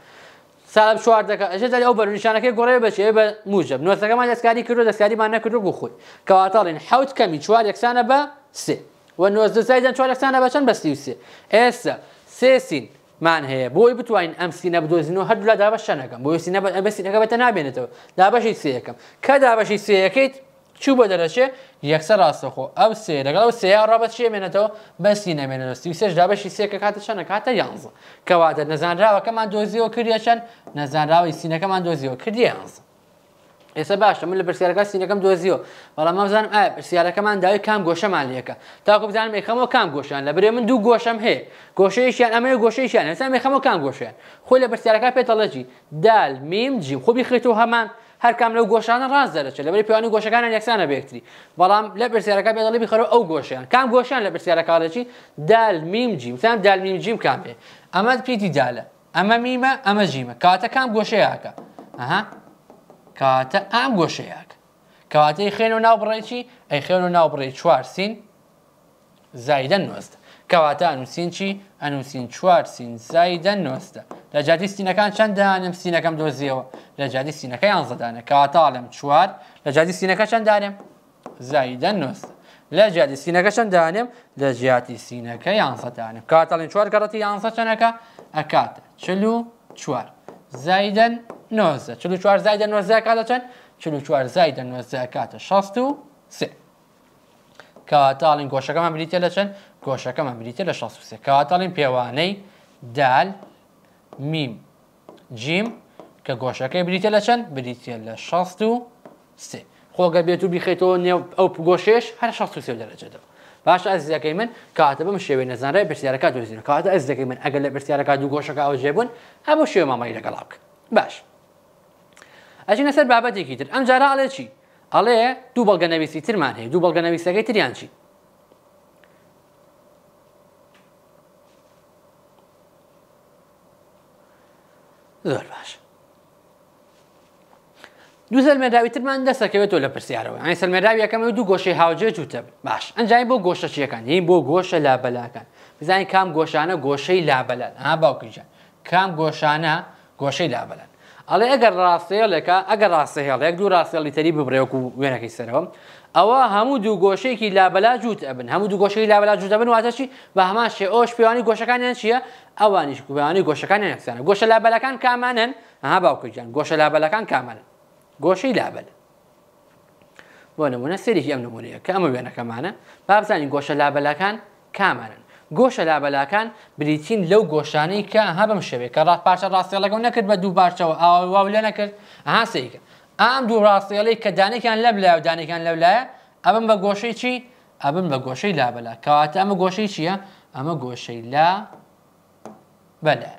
[SPEAKER 1] ساب چواردەکە ئەش دەری ئەو بەرنشانەکەی گۆڕێ بەچێ بە موجب نوۆسەکەمان دەستکاری کردو دەستکاریمان نەکردو بۆ خۆی کەواتەڵین حوت کەمی چوار یەکسانە بە سێ و نۆزدەزایدان چوار یەکسانە بەچەند بەستی وسێ ئێستا سێسین. مان هەیە بۆی بتوانین ئەم سینە بدۆزینەوە هەردوولا دابەشەنەکەم بۆ سینە ئەمە سینەکە بەتە نابێنێتەوە دابەشی سەکەم کە دابەشی سەکەیت چوو بە دەرەچێ یەکسە ڕاستەخۆ ئەو سێ لەگەڵ ئەو سیا ڕابەت چێ مێنێتەوە بەسی نەمێنەوەستی سێش دابەشی سێکە کاتە چەنە کاتە یانزە کەواتە نەزانراوەکەمان دۆزیەوە کردیە چەند نەزانراوی سینەکەمان دۆزیەوە کردی یانزە ئێستا باشە من لە پرسیارەکە سینەکەم دۆزیەوە بەڵام مەزانم ئایا پرسیارەکەمان داوای کام گۆشەمان لەکە تاکو بزانم ێخەمەوە کام گۆشان لە برێ من دوو گۆشم هەیە گۆشەیشیان ئەمە گۆشەیشیان ئەستا ێخەمەوە کام گۆشیان خۆی لە برسیارەکە پێتەڵەجی دال میم جیم خۆبی خێتەوە هەمان هەر کام لەو گۆشانە ڕاز دەرەچێت لە بەری پیانی گۆشەکانە یەکسانە بێکتری بەڵام لە او بێدەڵی بخەرەوە ئەو گۆشیان کام گۆشان لە برسیارەکەڵەی دال میم جیم سام دال میم جیم کامێ ئەمە پیتی دالە ئەمە میمە ئەمە جیمە کاتە کام گۆشەیەکە ئەها کاتە ئام گۆشەیەک کەواتەی خێن و ناو بڕێکی ئەی خێن و ناو بڕێ چوار سین زایدە نوۆست کەواتە ئەنووسین چی ئەنووسین چوار سین زایدە نوۆستە لە جادی سینەکان چەنددانم سینەکەم دۆزیەوە لە جادی سینەکە یان زدانە کەواتاڵم چوار لە جادی سینەکە چەنددانم زایدە نوۆستە لە جیاتی سینەکە چەنددانم لە جیاتی سینەکە یانسەدانم کاتەڵین چوار گەڕەتی یانسە چەنەکە ئەکاتە چلو چوار زایدەن نۆزە چ چوار زایدە نۆزە کاتەچەند چ چوار زایدە نۆزە کاتە 16 و سێ کەواتاڵین گۆشەکەمان بریتە لە چەند گۆشەکەمان بریتە لە 16 کەواتاڵین پێوانەی دال میم جیم کە گۆشەکەی بریتە لە چەند بریتە لە 16 و سێ خۆگە بێت و بیخیتەوە نێو ئەو گۆشێش هەر 16 سێ دەرەجەدەوە باشە ئەس دەکەی من کاتە بم شێوێ نەزانرای پرسیارەکە دوزیین کاتە ئەس دەکەی من ئەگەر لە پرسیارەکە دوو گۆشەکە ئەو جێبوون هەموو شێوە مامەی لەگەڵاک باش. ئەژینە سەر بابەتێکی تر ئەم جارە ئەڵێ چی ئەڵێ دوو بەڵگەنەویسی ترمان هەیە دوو بەڵگەنەویسەکەی تریان چی زۆر باش دوو سەرمێداوی ترمان دەستەکەوێتەوە لە پرسیارەوە ئەنی سەرمێداوی یەکەم دوو گۆشەی هاوجێ جوتە باش ئەنجای بۆ گۆشە چیەکان هین بۆ گۆشە لابەلاکان بزانین کام گۆشانە گۆشەی لابەلات ها باوکیجان کام گۆشانە گۆشەی لابەلات ئەڵێ ئەگەر ڕاستەیە لەکە ئەگەر ڕاستە هێڵ یەک دوو ڕاستە لیتەری ببرێوەکو وێنەکەی سەرەوە ئەوە هەموو دوو گۆشەیەکی لابلا جووت ئەبن هەموو دوو گۆشەی لابلا جووت ئەبن واتەشی بە هەمان شێ ئەوش پیوانی گۆشەکانیان چییە ئەوانیش کوبیانی گۆشەکانیان یەکسانە گۆشە لابلەکان کامانن ئەها باوکجان گۆشە لابلەکان کامانن گۆشەی لابل بۆ نمونە سێریی ئەم نمونەیە کە ئەمە وێنەکەمانە با بزانین گۆشە لابلەکان کامانن گۆشە لابەلاکان بریتین لەو گۆشانەی کە ها بم شوێت کە ڕات پارچە ڕاستێڵەکەم نەکرد بە دوو بارچەوە ئاوا لە نەکرد هاسیکە ئام دوو ڕاستێڵی کە دانێکیان لە بلای و دانێکیان لەولایە ئەبم بە گۆشەی چی ئەبم بە گۆشەی لابلا کەواتە ئەمە گۆشەی چییە؟ ئەمە گۆشەی لا بەلا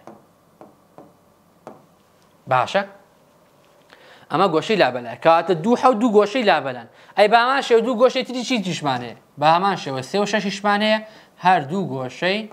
[SPEAKER 1] باشە؟ ئەمە گۆشەی لابلە کاتە دوو حەوت دوو گۆشەی لابلەن ئەی بامان شێو دوو گۆشەی تری چی دیشمانەیە بامان شێوە سێ و شەشیشمانەیە هر دو گوشه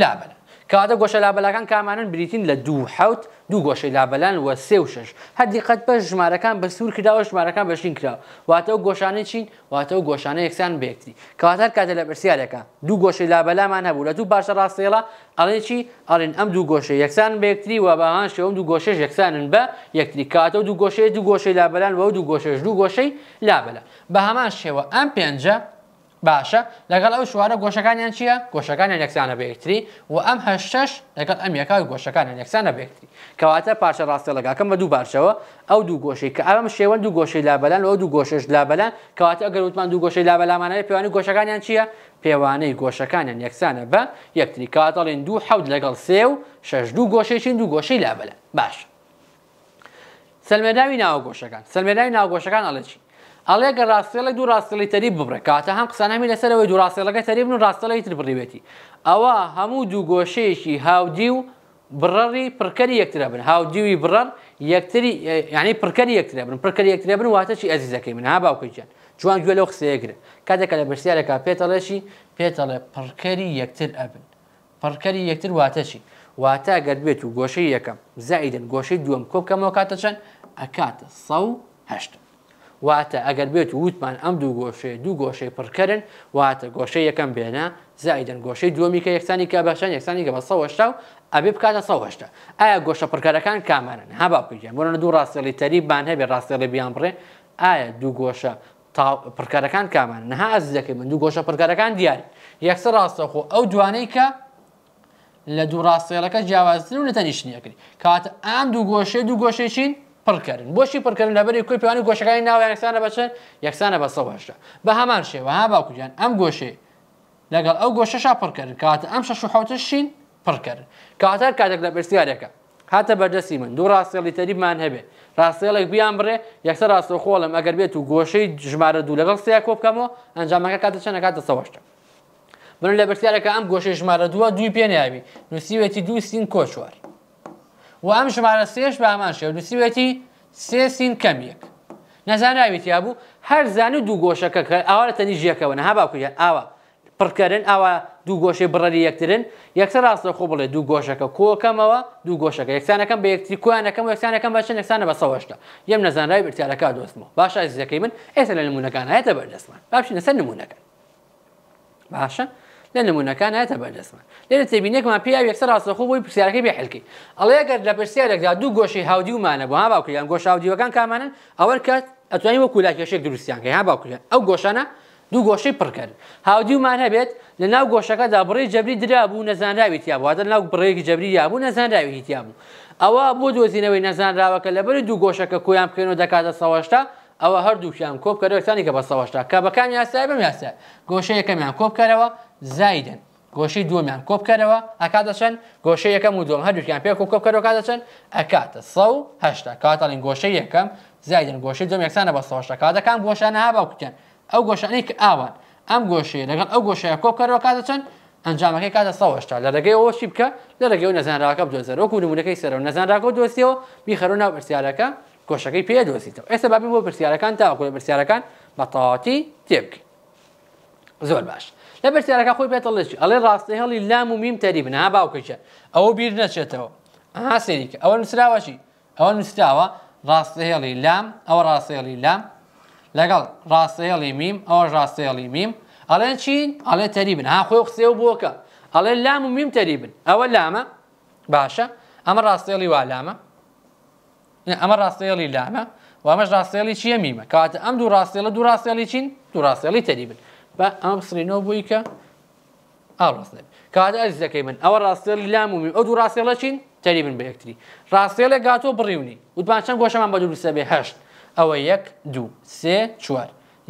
[SPEAKER 1] لابە کەواتە گۆشە لابلەکان کامانن بریتین لە دوو حوت دوو گۆشەی لابلان و سێ و شش هەدیقەت بە ژمارەکان بە سوور کراوە ژمارەکان بەشین کراوە واتە و گۆشانەی چین واتە و گۆشانە یەکسان بێکتی کەواتار کاتە لە برسیارەکە دوو گۆشەی لابلامان هەبوو لە دوو باشە ڕاستێڵە ئەڵێکی ئەڵێن ئەم دوو گۆشە یەکسان بێکتری و باان شێوم دوو گۆشەش یەکسانن بە یەکتری کاتە و دوو گۆشەیە دوو گۆشەی لابلان و دوو گۆشەش دوو گۆشەی لابلە بە هەمان شێوە ئەم پێنجە باشە لەگەڵ ئەو شوارە گۆشەکانیان چییە گۆشەکانیان یەکسانە بەیەکتری و ئەم هەشش لەگەڵ ئەم یەکای گۆشەکانیان یەکسانە بێکتری کەواتە پاشە ڕاستە لەگاکەم بە دوو باشەوە ئەو دوو گۆشەی کە ئەم شێوەن دوو گۆشەی لابلان ئەو دوو گۆشش لابلان کەواتە ئەگەر وتمان دوو گۆشەی لابلامانەیە پێوانی گۆشەکانیان چییە؟ پێوانەی گۆشەکانیان یەکسانە بە یەکتری کاتەڵێن دوو حەوت لەگەڵ سێ و شش دوو گۆشەیشین دوو گۆشەی لابلە باش. سلمێداوی ناوە گۆشەکان سلمێداوی ناوگۆشەکان ئەڵەچی هەڵێ گە ڕاستێڵی دوو ڕاستەڵی تەری ببڕێ کاتە هەم قسانامی لەسەرەوەی دوو ڕاستێڵەکە تەریبن و ڕاستەڵی تر بڕیوێتی ئەوە هەموو دوو گۆشەیەکی هاودی و بڕەڕی پرکەری یەکترە بن هاودیوی بڕەر یەکتری ینی پرکەری یەکترە بن پرکەری یەکترە بن واتەشی ئەزیزەکەی من ها باوکەیان جوان گوێ لەو قسەیەگرن کاتێکە لە بەرسیارێکا پێتەڵێشی پێتەڵێ پڕکەری یەکتر ئەبن پڕکەری یەکتر واتەشی واتە ئەگەر بێت و گۆشەی یەکەم زائیدن گۆشەی دووەم کۆبکەمەوە کاتە چەند ئەکاتە سە هەشتن واتە ئەگەر بێت وتمان ئەم دوو گۆشێ دوو گۆشەی پڕکردن واتە گۆشەی یەکەم بێنە زایدن گۆشەی دومی کە یەکسانی کە باشان یەکسانی کە بە سەوەشتا و ئەبێ بکاتە سەوەشتا ئایا گۆشە پڕکارەکان کامانن هەبا بگەن بۆنە دوو ڕاستێڵی تەریبان هەبێ ڕاستێڵی بیان بڕێ ئایا دوو گۆشە پڕکارەکان کامان نەها ئەز دەکەی من دوو گۆشە پڕکارەکان دیاری یەکسەر ڕاستەخۆ ئەو دوانەی کە لە دوو ڕاستێڵەکە جیاوازتر و لە تەنیشتنیەکردی کاتە ئام دوو گۆشێ دوو گۆشێ چین پڕکردن بۆشی پڕکردن لەبەری کوی پیوانی گۆشەکانی ناو یەکسانە بچن یەکسانە بە سەهشتا بە هەمان شێوە ها باکوجان ئەم گۆشێ لەگەڵ ئەو گۆشەشا پڕکردن کاتە ئەم شش حوتە شین پڕکردن کاتەر کاتێک لە برسیارەکە هاتە بەدەستی من دوو ڕاستێڵی تەریبمان هەبێ ڕاستێڵێک بیان بڕێ یەکسەر ڕاستۆ خۆڵم ئەگەر بێت و گۆشەی ژمارە دوو لەگەڵ سیا کۆ بکەمەوە ئەنجامەکە کاتە چەنە کاتە سەوەشتە من لە برسیارەکە ئەم گۆشەی ژمارە دووە دوی پێنیاوی نووسیوێتی دوو سین کۆچوار و ئەم ژمارە سێش بە ئامان شێ نووسیوێتی سێسین کەم یەک نەزانراویت یابوو هەر زان و دوو گۆشەکە کە ئاوا لە تەنیژ یەکەوە نەها باکویان ئاوا پڕکردن ئاوا دوو گۆشەی بڕەری یەکترن یەکسەر ڕاستە خۆ بڵێ دوو گۆشەکە کۆکەمەوە دوو گۆشەکە یەکسانەکەم بە یەکتی کوانەکەم یەکسانەکەم بەچەند یەکسانە بە سەوەشتە یەم نەزانرای برتیارەکە دۆستمەوە باشە زیەکەی من ئێستا لە نمونونەکان هەیە بەردەستمان باشی لەسەر نمونونەکە باشە؟ لە نمونونەکان هاتە بەردەستمان لێرە تێبینێکمان پیا یەکسەر ڕاستەخۆ بۆی پرسیارەکە بێحلکی ئەڵێ ئەگەر لە پرسیارێکدا دوو گۆشی هاودی ومانە بۆ ها باوکریان گۆش هاودیەکان کامانن ئەوەر کات ئەتوانین وە کولاکێشێک دروستیانکە ها باوکریان ئەو گۆشانە دوو گۆشەی پڕکرد هاودیومان هەبێت لە ناو گۆشەکەدا بڕێ جبری درابوو نەزانراوی تیابووە ناو بڕێکی جبری یابوو نەزانراوی هیتیابوو ئەوە بۆ دۆزینەوەی نەزانراوەکە لەبەر دوو گۆشەکە کۆیان بکەین و دەکاتە سەوەشتا ئەوە هەردووکیان کۆبکەرەوەکتانی کە بە سەوەشتا کە بەکان یاسای بم یاسە گۆشەی یەکەمیان کۆبکەرەوە زایدن گۆشی دومیان کۆبکەرەوە ئەکاتەچەن گۆشە یەکەم و دوم هەردووکیان پێ کۆبکەرەوە کاتەچەن ئەکاتە سە هەشتا کاتەڵین گۆشە یەکەم زایدن گۆشی دوم یەکسانە بە سەوەشتا کاتەکان گۆشانەها باوکتێن ئەو گۆشانەی کە ئاوان ئەم گۆشەیە لەگەڵ ئەو گۆشەیە کۆبکەرەوە کاتەچەن ئەنجامەکەی کاتە سەوەشتا لە دەگەی ئەوە چی بکە لە دەگەی و نەزانراکە دۆزەرەوە و نمونەکەی سەرەوە نەزانراکە و دۆستیەوە بیخەرو ناو بەرسیارەکە کۆشەکەی پێ دۆزیتەوە ئێستا بابی بۆ پرسیارەکان تاوەکو لە پرسیارەکان بەتەواتی تێبکە زۆر باش لە پرسیارەکە خۆی پێتەڵێکی ئەڵێ ڕاستی هەڵی لام و میم تەریب نها باوکەچە ئەوە بیر نەچێتەوە ئاها سێریکە ئەوە نووسراوەشی ئەوە نووسراوە ڕاستهێڵی لام ئەوە ڕاستێڵی لام لەگەڵ ڕاستهێڵی میم ئەوە ڕاستێڵی میم ئەڵێن چین ئەڵێ تەریبن ها خۆی قسێ و بۆکە ئەڵێ لام و میم تەریبن ئەوە لامە باشە ئەمە ڕاستێڵی وا لامە ئەمە ڕاستێڵی لامە و ئەمەش ڕاستێڵی چیە میمە کاتە ئەم دوو ڕاستێڵە دوو ڕاستێڵی چین دوو ڕاستێڵی تەریبن بە ئەم سرینەوە بووی کە ئاڕاستێ کاتە ئەزیەکەی من ئەوە ڕاستێڵی لام ومی ئەو دوو ڕاستێڵە چین تەریبن بە یەکتری ڕاستێڵێک گاتۆ بڕیونی وتبان چەند گۆشەمان بە دوو سەبێ هەشت ئەوە یەک دوو سێ چوار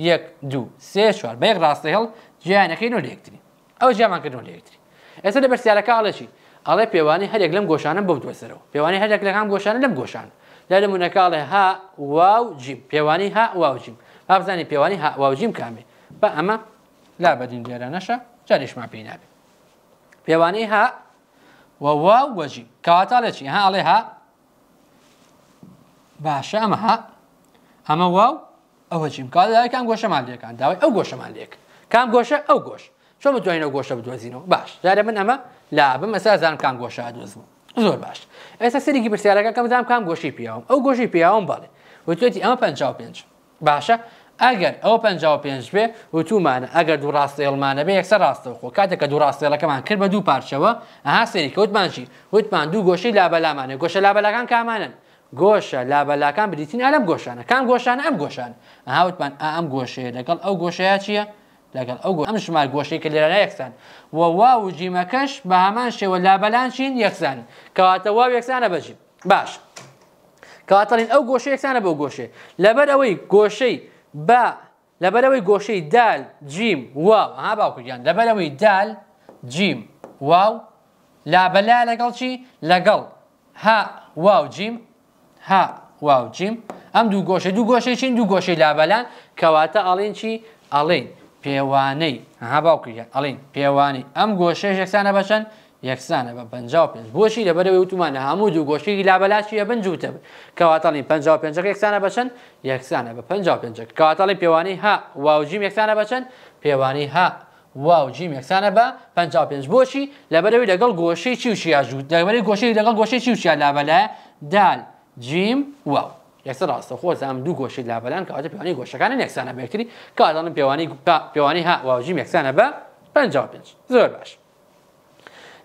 [SPEAKER 1] یەک دوو سێ چوار بە یەک ڕاستە هەڵ جیانەکەی نۆ لەکتری ئەو جیامان کردن لەکتری ئێستا لە بەرسیارەکە ئاڵەشی ئەڵێ پێوانی هەرێک لەم گۆشانە بەو دوێسەرەوە پێوانی هەرێک لەکان گۆشانە لەم گۆشانە لە نمونەکاڵێ ها واو جیم پێوانی ها واوجیم با بزانانی پێوانی ها واوجیم کامێ بە ئەمە لا بەدین لێرانەشە جارێشما پێی نابێت پێوانەی ها واو وەژیم کەواتە لە چی ها ئەڵێ ها باشە ئەمە ها ئەمە واو ئەوە چیم کاڵەکان گۆشەمانلەکان داوای ئەو گۆشەمانلێک کام گۆشە ئەو گۆش چۆن بتوانینەوە گۆشە بدۆزینەوە باش جارە من ئەمە لا بم مەسا زانم کام گۆشە دۆزمەوە زۆر باش ئێستا سەرێکی پرسیارەکە کەم دام کام گۆشی پیاوم ئەو گۆشی پیاوم بڵێ وتێتی ئەمە پ پێ باشە ئەگەر ئەو پ پێ بێ وتومانە ئەگەر دوو ڕاستێڵمانە بێ یەکسەر ڕاستەوە خۆ کاتێککە دوو ڕاستێڵەکەمان کرد بە دوو پارچەوە ئەها سەریکە وتمانشی وتمان دوو گۆشی لابەلامانە گۆشە لابەلاکان کامانن گۆشە لابەلاکان بریتین ئەلم گۆشانە کام گۆشانە ئەم گۆشان ئەهاوتمان ئەم گۆشەیە لەگەڵ ئەو گۆشەیە چییە؟ دەکەن ئەو ئەم شمار گۆشەی کە لێرە یەکسان وەوا و جیمەکەش بە هەمان شێوە لابەلان چین یەکسان کەواتە وا یەکسانە بەژیم باش کەواتەڵین ئەو گۆشە یەکسانە بەو گۆشێ لەبەر ئەوەی گۆشەی بە لەبەرەوەی گۆشەی دال جیم واو ها باوکوگیان لەبەرەوەی دال جیم واو لابەلا لەگەڵ چی لەگەڵ ها واو جیم ها واو جیم ئەم دوو گۆشە دوو گۆشەی چین دوو گۆشەی لابەلان کەواتە ئەڵێن چی ئەڵێن پێوانەی ها باوکە ئەڵین پێوانی ئەم گۆشەی یەکسانە بەچەن یەکسانە بە پ پێنج بۆشی لەبەرەوەی وتمانە هەموو دوو گۆشتێکی لابلاشیە بنجوتە کەواتەڵی پ پێنج یەکسانە بەچەن یەکسانە بە پ پێنج کەواتەڵی پێوانی ها واوجیم یەکسانە بەچەن پێوانی ها واو جیم یەکسانە بە پ پێنج بۆشی لەبەرەوەی لەگەڵ گۆشەی چی وشیاژوت لەبەری گۆشەی لەگەڵ گۆشەی چی وشیا لابەلە دال جیم واو یەکسەر ڕاستە خۆ زام دوو گۆشی لابلان کەواتە پیوانی گۆشەکانی یەکسانە بەکتری کادانم پێوانی پێوانی ها واژیم یەکسانە بە 55 زۆر باش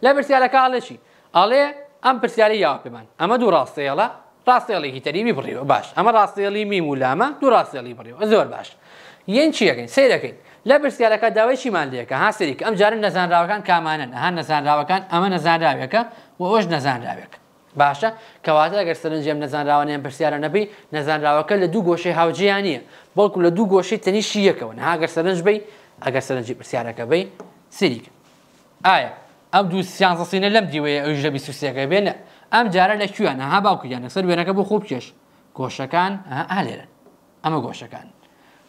[SPEAKER 1] لە پرسیارەکە ئاڵێکی ئاڵێ ئەم پرسیاری یاوا پێمان ئەمە دوو ڕاستەیەڵە ڕاستێڵێکی تەریبی بڕیەوە باش ئەمە ڕاستێڵی میمولامە دوو ڕاستێڵی بڕیەوە زۆر باش یەن چیەکەین سیرەکەین لە برسیارەکە داوای چیماندەیەەکە هاسێریکە ئەم جارم نەزانراوەکان کامانن هەان نەزانراوەکان ئەمە نەزانراوێکە و ئەوش نەزانراوێک باشە کەواتە ئەگەر سەرنجێم نەزانراوانیان پرسیارە نەبی نەزانراوەکە لە دوو گۆشەی هاوجیان نییە بەڵکو لە دوو گۆشەی تەنی شیەکەون هاگەر سەرنج بی ئەگەر سەرنجی پرسیارەکە بی سریک ئایا ئەم دوو سیانسەسینە لەم دیوەیە ئەوژ لە بیسوسیەکە بێنە ئەم جارە لە کویانە ها باوکیانە سەر وێنەکە بۆ خۆب کێش گۆشەکان ئالێرن ئەمە گۆشەکان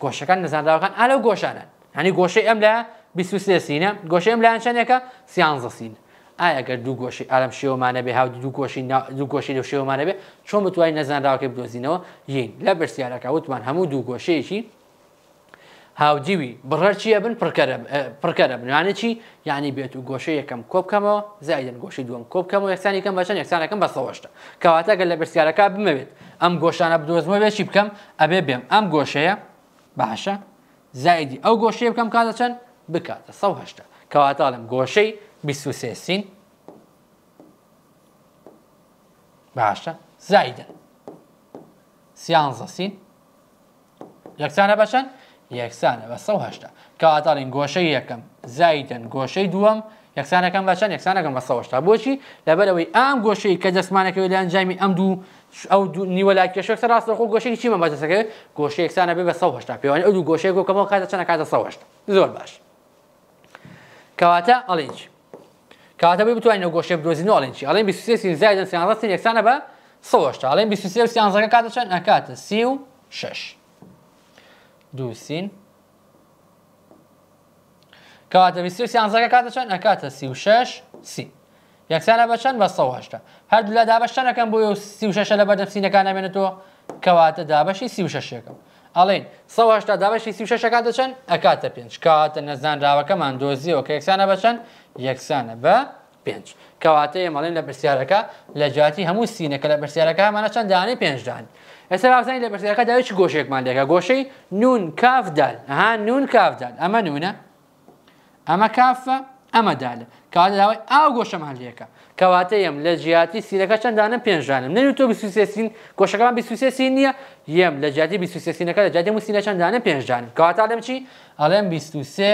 [SPEAKER 1] گۆشەکان نەزانراوەکان ئالە گۆشانن هەنی گۆشەی ئەم لە بیسوسێسینە گۆشەی ئەم لایەن چەندێکە سیانزەسینە ئاگەر دوو گۆشی ئارم شێوەمانە بێ هاو دوو کۆشی دوو کۆشی لە شێوەمانە بێ چۆن بتوانین نەزانراوەکە بدۆزینەوە یین لە بەرسیارەکە وتمان هەموو دوو گۆشەیەکی هاوجیوی بڕەر چیە بن پڕکەرە بنوانە چی یعنی بێت و گۆشە یەکەم کۆبکەمەوە زایدن گۆشی دوم کۆبکەمەوە یەکسانی کەم بەچەند یەکسانەکەم بەسەوەشتە کەواتە گەل لە بەرسیارەکە بمەوێت ئەم گۆشانە بدۆزمەوە بێکی بکەم ئەبێ بێم ئەم گۆشەیە باشە زایدی ئەو گۆشەیە بکەم کاتە چەند بکاتە سەهشتە کەواتەڵم گۆشەی سین باشە زایدە سیانزە سین یەکسانە بەچەند یەکسانە بە سە هەشتا کەواتاڵین گۆشەی یەکەم زایدەن گۆشەی دووەم یەکسانەکەم بەچەند یەکسانەکەم بە سەهشتا بۆچی لەبەرەوەی ئام گۆشەی کە دەسمانەکەی لە ئەنجامی ئەم دوو ئەو نیوەلاکیش ڕاستە خۆ گۆشەی چیمە بەدەسەکە گۆشەی یەکسانە بێ بە سە هشتا پێوانێت ئەو دوو گۆشەی گۆکەمەوە کاتە چەنە کاتە سەهشتا زۆر باش کەواتە ئەڵێنج کاتەبی بتوانین گۆشێ بدۆزینەوەڵێن چی ئەڵێن بیسیسی زایدن سیانڕستین یەکسانە بە سەوەشتا ئەڵێن بیسی سیانزەکە کاتە چەند ئەکاتە سی و شش دووسین کەواتە بیسی سیانزەکە کاتە چەند ئەکاتە سی و شش سی یەکسانە بە چەند بە سەوەشتا هەردوو لە دابشتەنەکەم بۆ سی و شش لە بەدەفسینەکان نامێنێتەوە کەواتە دابەشی سی و شەشەکەم ئەڵین سەوەشتا دابەشی سی و شەشەکە دەچەند ئەکاتە پێنج کاتە نەزانراوەکەمان دۆزیەوە کە یەکسانە بەچەند یەکسانە بە پێنج کەواتە ئێمەڵێن لە پرسیارەکە لە جااتی هەموو سینەکە لە پرسیارەکە هەمانە چەند دانی پێنجدان. ئێستا بازانانی لە پرسیارەکە داوی چ گۆشێکمان لێکە گۆشەی نون کافدال ها نون کافدال ئەمە نونە ئەمە کافە ئەمە دالە کاواتە داوای ئاو گۆشەمان لێکە کەواتە ەم لە جیاتی سیرەکە چەنددانە پێنجانم نەنی تۆ بسوسین گۆشەکەمان بسوسین نییە یەم لە جاتی بسوسینەکە لە جاتی موسینە چەنددانە پێنجانم کەواتە لەم چی ئەڵێم بیسوسێ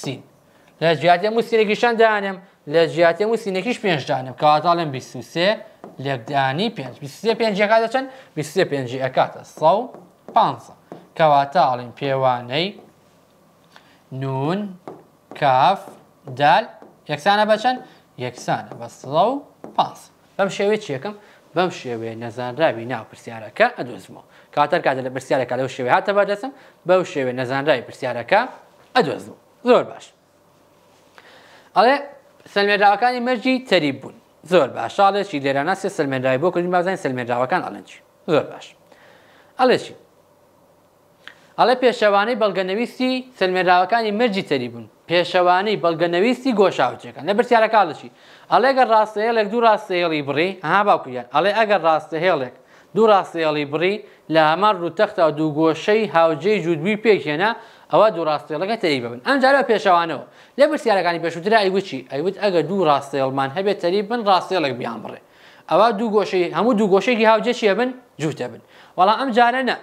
[SPEAKER 1] سین. لە جیاتێ موسینێکیشان دانم لە جیاتێ موسینێکیش پێنجدانم کاتاڵم 23 لێکدانی پێ پێنجەکە دەچەند 23 پێنجی ئەکاتە سە پ کەواتە ئاڵین پێوانەی نون کاف دال یەکسانە بەچەند یەکسانە بە سڵە و پاس بەم شێوێ چیەکەم بەم شێوێ نەزانراوی ناو پرسیارەکە ئەدۆزمەوە کاتەر کاتە لە پرسیارەکە لەو شێوێ هاتە بەدەسم بەو شێوێ نەزانراوی پرسیارەکە ئەدۆزم زۆر باش. ئەڵێ سلمێراوەکانی مەرجی تەریب بوون زۆر باششاڵێکی لێراناسی سلمێرای بۆ کردی بازین سلمێراوەکان ئەڵەنجی زۆر باش ئەڵێکی ئەڵێ پێشەوانەی بەڵگەنەویستی سلمێراوەکانی مەرجی تەری بوون پێشەوانەی بەڵگەنەویستی گۆشاوچەکان لە برسیارەکڵشی ئەڵێ گەر ڕاستەیەڵێک دوو ڕاستەیەڵی بڕی هەها باکویان ئەڵێ ئەگەر ڕاستەهێڵێک دوو ڕاستەیەڵی بڕی لە هەمان ڕوو تەختە دوو گۆشەی هاوجێی جودبی پێکێنە ئەوە دوو ڕاستێڵەکە تری ببن ئەمجارە پێشەوانەوە لە برسیارەکانی پێشوترا ئەیوچی ئەیوت ئەگە دوو ڕاستێڵمان هەبێت تەری بن ڕاستێڵک بیان بڕێ ئەوە دوو گۆشەی هەموو دوو گۆشێکی هاوجەشیە بن جووتە بن وەڵام ئەم جارە نە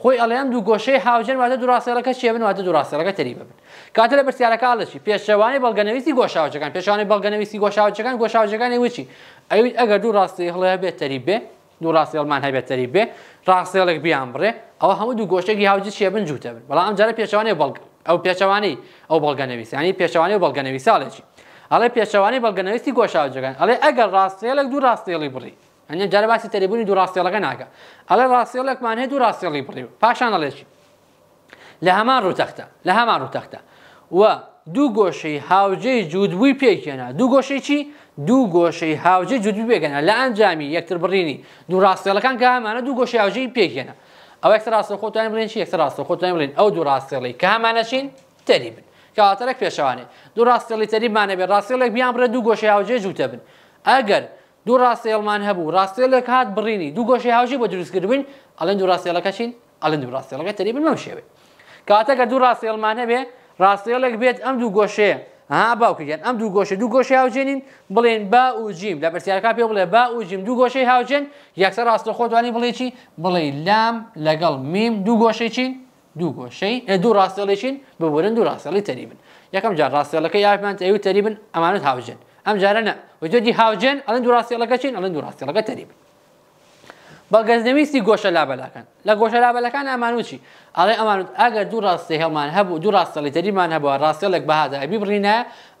[SPEAKER 1] خۆی ئەڵیان دوو گۆشەی هاوجەر واتە دوو ڕاستێڵەکە چێ بن واتە دوو ڕاستێڵەکە تری ببن کاتە لە برسیارەکەڵشی پێشەوانی بەڵگەنەویستی گۆشاوچەکان پێشوانی بەڵگەنەویستی گۆشاوچەکان گۆشاوچەکانی وچی ئەوی ئەگەر دوو ڕاستی هەڵەیە بێت تەری بێ دوو ڕاستێڵمان هەبێتەری بێ ڕاستێڵێک بیان بڕێ ئەوە هەموو دوو گۆشتێکی هاوجی چێ بن جووتە بن بەڵام ئەمجارە پێچوانێ بەڵگ ئەو پێچوانی ئەو بەڵگەنەویسی ینی پێچوانی و بەڵگەنەوی ساڵێکی ئەڵێ پێچوانی بەڵگەنەویستی گۆشاوجەکان ئەڵێ ئەگەر ڕاستێلێک دوو ڕاستێڵی بڕی ئەنە جارە باسی تەریبوونی دوو ڕاستێڵەکە ناکە ئەڵێ ڕاستێڵێکمان هەیە دوو ڕاستێڵی بڕی پاشان ئەڵێکی لە هەمان ڕوتەختە لە هەمان ڕوتەختە وە دوو گۆشەی هاوجەی جوودبووی پێکێنە دوو گۆشەی چی دوو گۆشەی هاوجێ جودی بێگەنە لە ئەنجامی یەکتر بڕینی دوو ڕاستێڵەکان کە ئەمانە دوو گۆشی هاوجێی پێکێنە ئەو یەک ڕاستە خۆتان بڵێن چی یەک ڕاستە خۆتان بڵێن ئەو دوو ڕاستێڵی کە هەمانەشین تەری بن کەواتەرەک پێشەوانێ دوو ڕاستێڵی تەریمانە بێ ڕاستێڵێک بیان بڕە دوو گۆشی هاوجێ جووتە بن ئەگەر دوو ڕاستێڵمان هەبوو ڕاستێلێک هاات بڕینی دوو گۆشی هاوژی بە دروستکردبووین ئەلند دوو ڕاستێڵەکەشین ئەلند دوو ڕاستێڵەکە تەری بن مەم شێوێ کاتەکە دوو ڕاستێڵمان هەبێ ڕاستێڵێک بێت ئەم دوو گۆشەیە ها باوکردیان ئەم دوو گۆشە دوو گۆشی هاوجێنین بڵێن با و جیم لە بەرسیارەکە پێ بڵێ با و جیم دوو گۆشەی هاوجێن یەکسە ڕاستە خۆتوانی بڵێکی بڵێ لام لەگەڵ میم دوو گۆشەی چین دوو گۆشەی دوو ڕاستەڵێکین ببورن دوو ڕاستەڵی تەریبن یەکەم جار ڕاستەڵەکە یامان ئەوی تەریبن ئەمانت هاوجێن ئەم جارە نە وجدی هاوجێن ئەڵند دوو ڕاستێڵەکە چین ئەڵند دوو ڕاستێڵەکە تەریبن بەگەزنەویستی گۆشە لابەلاکەن لە گۆشە لابەلەکان ئەمانوچی ئەڵێ ئەمانوت ئەگەر دوو ڕاستی هەڵمان هەبوو دوو ڕاستەڵیتەریمان هەبووە ڕاستێڵێک بەهادا ئەبی بڕینە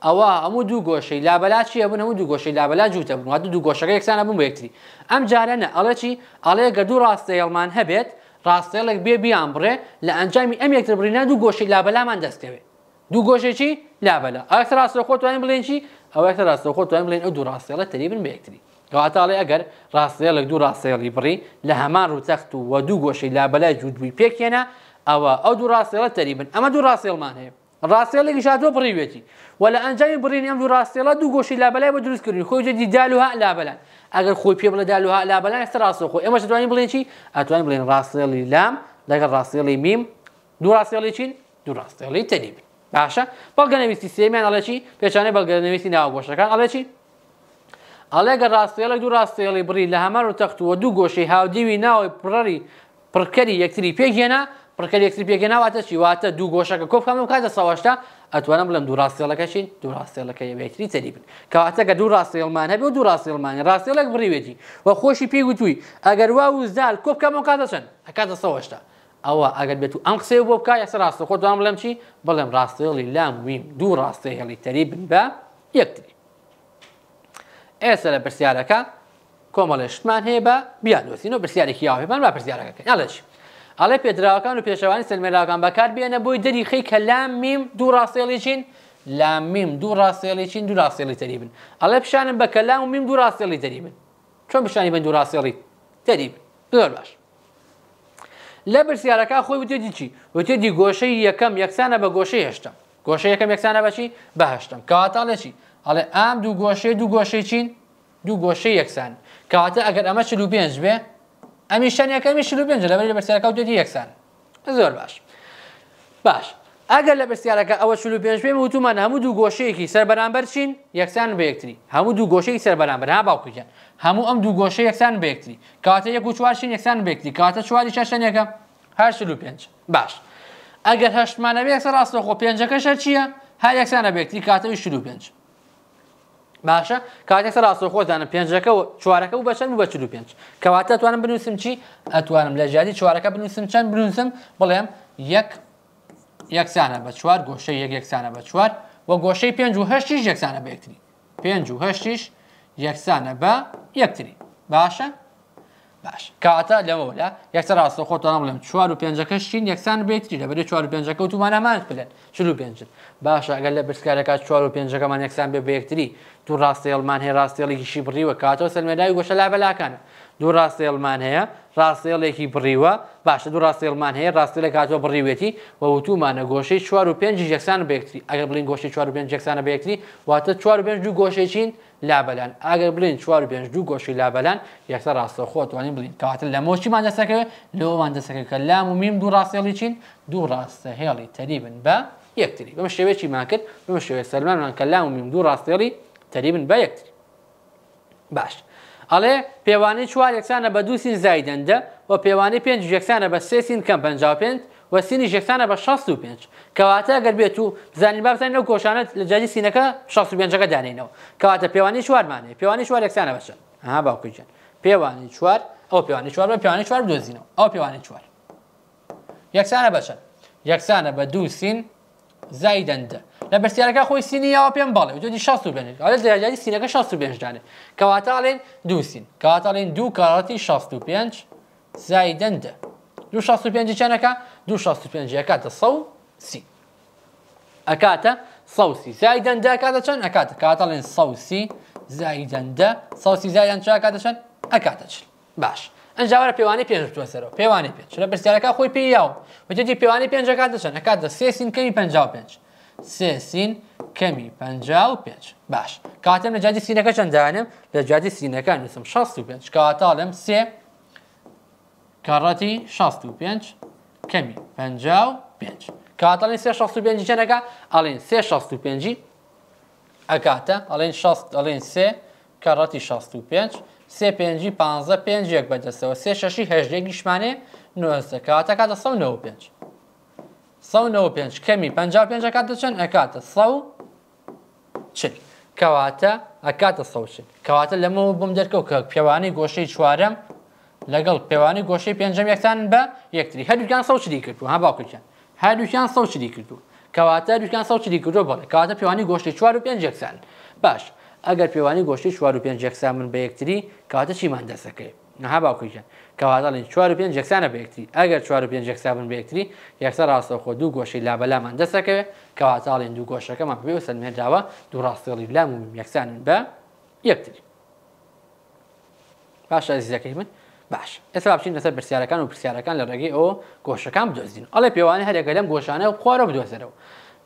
[SPEAKER 1] ئەوە هەموو دوو گۆشەی لابەلا چی هەبوون هەموو دوو گۆشەی لابەلا جووتە بوون دوو گۆشەکە یەکسانە بوو یەکتری ئەم جارەنە ئەڵێ چی ئەڵێ گە دوو ڕاستی هەڵمان هەبێت ڕاستێڵێک بێ بیان بڕێ لە ئەنجامی ئەم یەکتر بڕینە دوو گۆشەی لابەلامان دەستکەوێت دوو گۆشێکی لابەلا ئەکتر ڕاستە خۆتوانین بڵێن چی ئەوە ڕاستە خۆتوانین بڵێن ئەو دوو ڕاستێڵە تەریبن بە یەکتری کەواتاڵێ ئەگەر ڕاستەیەڵێک دوو ڕاستەیەڵی بڕی لە هەمان ڕووتەخت و وە دوو گۆشەی لا بەلای جوودبووی پێکێنە ئەوە ئەو دوو ڕاستێڵە تەریبن ئەمە دوو ڕاستێڵمان هەیە ڕاستێڵێکی شادۆ بڕیوێتی وە لە ئەنجامی بڕین ئەم دوو ڕاستێڵە دوو گۆشی لا بەلای بە دروستکردنی خۆی جدی دالوها لا بەلان ئەگەر خۆی پێ بڵە دالوها لا بەلان ئێستا ڕاستۆ خۆ ئێمە دەتوانین بڵێن چی ئەتوانین بڵێن ڕاستێڵی لام لەگەڵ ڕاستێڵی میم دوو ڕاستێڵی چین دوو ڕاستێڵی تەریبن باشە بەڵگەنەویستی سێمیان ئەڵێکی پێچانەی بەڵگەنەویستی ناوگۆشەکان ئەڵێکی ئەلێگە ڕاستێڵێک دوو ڕاستێڵی بری لە هەمار و تەختووە دوو گۆشی هاودیوی ناوی پڕەری پڕکەری یەکتری پێگەێنە پڕکە یەکتری پێگەناواتە چیواتە دوو گۆشەکە کۆفکەم و کاتە ساواشتا ئەتوانم بڵم دوو ڕاستێڵەکەشین دوو ڕاستێڵەکە یەکتری تەری بن کەواتەکە دوو ڕاستێڵمان هەبێ و دوو ڕاستێڵمانی ڕاستێڵێک بڕیوێتی و خۆشی پێگوتووی ئەگەر وا و زال کۆبکەم و کاتەچەند ئەکاتە ساواشتا ئەوە ئەگەر بێت و ئەم قسەی بۆ بکە یەسە ڕاستە خۆ دوام بڵم چی بڵێم ڕاستێڵی لام ویم دوو ڕاستێ هێڵی تەری بن بە یەکتری ئێستا لە پرسیارەکە کۆمەڵێشتمان هەیە بە بیانوەسینەوە پرسیارێکی یاوێمان با پرسیارەکەکەن یاڵش ئەڵێ پێدراوەکان و پێشەوانی سلمێراگان بەکار بێنە بۆی دەری خی کە لام میم دوو ڕاستێڵی چین لام میم دوو ڕاستێڵی چین دوو ڕاستێڵی تەری بن ئەڵێ پیشانم بە کەلام و میم دوو ڕاستێڵی تەری بن چۆن بشانی بن دوو ڕاستێڵی تەری بن زۆر باش لە برسیارەکە خۆی وتێدی چی وتێدی گۆشەی یەکەم یەکسانە بە گۆشەی هێشتا گۆشەی یەکەم یەکسانە بەچی بەهشتم کەواتاڵێکی ئەڵێ ئام دوو گۆشەی دوو گۆشەی چین دوو گۆشەی یەکسان کەواتە ئەگەر ئەمە چلو پێنج بێ ئەمی شەنەکەمی شلو پێنج لەبەر لە بەرسیارەکە دوێتی یەکسان زۆر باش باش ئەگەر لە بەرسیارەکە ئەوە چلو پێنج بێ وتومان هەموو دوو گۆشەیەکی سەر بەرامبەر چین یەکسان بەیەکتری هەموو دوو گۆشەی سەر بەرامبەر ها باوکوکە هەموو ئەم دوو گۆشە یەکسان بەیەکتری کاتە یەک و چوارشین یەکسان بەیەکتری کاتە چواری چاشەنەکە هەر چلو پێنج باش ئەگەر هەشتمانەبێ یەکسەر ڕاستەخۆ پێنجەکە شەر چییە؟ هەر یەکسانە بەیەکتری کاتەوی شلو پێنج. باشە کاتێکسە ڕاستۆ خۆتانە پێنجەکە و چوارەکە و بەچەند و بەچلو پێنج کەواتە ئەتوانم بنووسم چی ئەتوانم لە ژیادی چوارەکە بنووسم چەند بنووسم بڵێم یەک یەکسانە بە چوار گۆشەی یەک یەکسانە بە چوار وە گۆشەی پێنج و هەشتیش یەکسانە بە یەکتری پێنج و هەشتیش یەکسانە بە یەکتری باشە؟ باش کاتە لەوەلا یەکسەر ڕاستە خۆتان بڵێم چوار و پێنجەکە شین یەکسان بێتی لە بەری چوار و پێنجەکە و تومانەمان بلێن چل و پێنج باشە ئەگەر لە برسکارەکە چوار و پێنجەکەمان یەکسان بێ بەیەکتری دوو ڕاستێڵمان هەیە ڕاستێڵێکیشی بڕیوە کاتەوە سەرمێدای گۆشە لا بەلاکانە دوو ڕاستێڵمان هەیە ڕاستێڵێکی بڕیوە باشە دوو ڕاستێڵمان هەیە ڕاستێلە کاتوە بڕیوێتی و وتومانە گۆشەی چوار و پێنج یەکسان بێکتری ئەگەر بڵین گۆشتی چوار و پێنج یەکسانە بێکتری واتە چوار پێنج دوو گۆشەی چین لابلان ئەگەر بڵین چوار و پێنج دوو گۆشی لابلان یەکسە ڕاستە خۆتوانین بڵین کەواتە لە مۆچیمان دەسەکە لەوەمان دەسەکەکە لام و میم دوو ڕاستێڵی چین دوو ڕاستە هێڵی تەریبن بە یەکتری بەمە شێوێکی ماکرد بمە شێوێ سەلمانمان کە لام و میم دوو ڕاستێڵی تەریبن بە یەکتری باش. ئەڵێ پێوانەی چوار یەکسانە بە دووسین زایدەندە و پێوانەی پێنج یەکسانە بە سێسین کەم پ و سینی یەکسانە بە 65 کەواتە ئەگەر بێت و زانین بابزانین ئەو کۆشانت لە جای سینەکە 65ەکە دانینەوە کەواتە پێوانی چوارمانێ پێوانی چوار یەکسانە بەشە ها باوکوچن پێوانی چوار ئەو پێوانی چوار بە پێوانی چوار دۆزینەوە ئەو پێوانی چوار یەکسانە بەشە یەکسانە بە دووسین زایدەندە لە بەرسیارەکە خۆی سینیەوە پێم بڵێ جدی 16 بێنێت ئەلە دەیاجی سینەکە 16 پێنجدانێ کەواتاڵێن دووسین کەواتاڵێن دوو کاڵاتی 65 زایدەندە 25 چەنەکە 25 ئەکاتە سە سی ئەکاتە سەوسی زایدەندە ئەکاتە چەند ئەکاتە کاتەڵێن سەوسی زایدەندە سەوسی زایدەن چ ئەکاتە چەند ئەکاتە چل باش. ئەنجاوارە پێوانی پێنج دووەسەرەوە پێوانی پێنج لە بەرسیارەکە خۆی پێیاوە وجدی پێوانی پێنجەکە دەچەن ئەکات دە سێسین کەمی 55. سێ سین کەمی پ پێ باش کاتم لە جادی سینەکە چەندانم لە جادی سینەکە نووسم 6 پێ کاتاڵم سێ کەڕەتی 6 پێ کەمی پ پێ کاتڵین سێ 6 پێ چەنەکە ئەڵین سێ 6 پێ ئەکاتە ئەڵێن ئەڵێن سێ کەڕەتی 6 پێ سێ پێ 15 پێ یەک بەدەستەوە سێ شەشی هەژێکیشمانێ نوێستە کاتەکە دە 1 پێ. 5 کەمی 55 ئەکاتە چەند ئەکاتە چ کەواتە ئەکاتە سەوچ کەواتە لەمەوە بم دەرکەوت کە پێوانی گۆشەی چوارم لەگەڵ پێوانی گۆشەی پێنجەم یەکتان بە یەکتری هەردووکان سەوچری کردو ها باکوچان هەردووکیان سەوچری کردو کەواتە دوکان سەوچری کردو بڵێ کەواتە پێوانی گۆشتی چوار و پێنج یەکسان باش ئەگەر پێوانی گۆشتی چوار و پێنج یەکسان من بە یەکتری کەواتە چیمان دەسەکەی نەها باکوچان کەواتەڵین چوار و پێنج یەکسانە بەیەکتی ئەگەر چوار و پێنج یەکسا بن بەیەکتی یەکسە ڕاستەخۆ دوو گۆشەی لابەلامان دەسەکەوێت کەواتاڵین دوو گۆشەکەمان بێ سەر مێداوە دوو ڕاستێڵی لام و یەکسانن بە یەکتری باشە زیەکەی من باش ئێستا بچین لەسەر پرسیارەکان و پرسیارەکان لە ڕێگەی ئەو گۆشەکان بدۆزین ئەڵێ پێوانە هەرێکە لەم گۆشانە و خوارە بدۆزەرەوە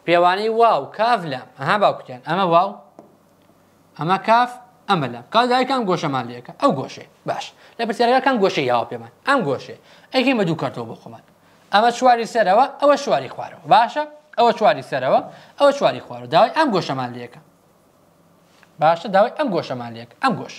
[SPEAKER 1] پێوانەی واو کاف لام ئەها باوکتیان ئەمە واو ئەمە کاف ئەمە لام کاگایکان گۆشەمان لەکە ئەو گۆشێ باش لە پرسیارەکان گۆشەی یاوە پێمان ئەم گۆشێ ئەیکی مە دوو کارتەوە بۆ خۆمان ئەمە چواری سەرەوە ئەوە شواری خوارەوە باشە ئەوە چواری سەرەوە ئەوە چواری خوارە داوای ئەم گۆشەمان لەکە باشە داوای ئەم گۆشەمان لێک ئەم گۆش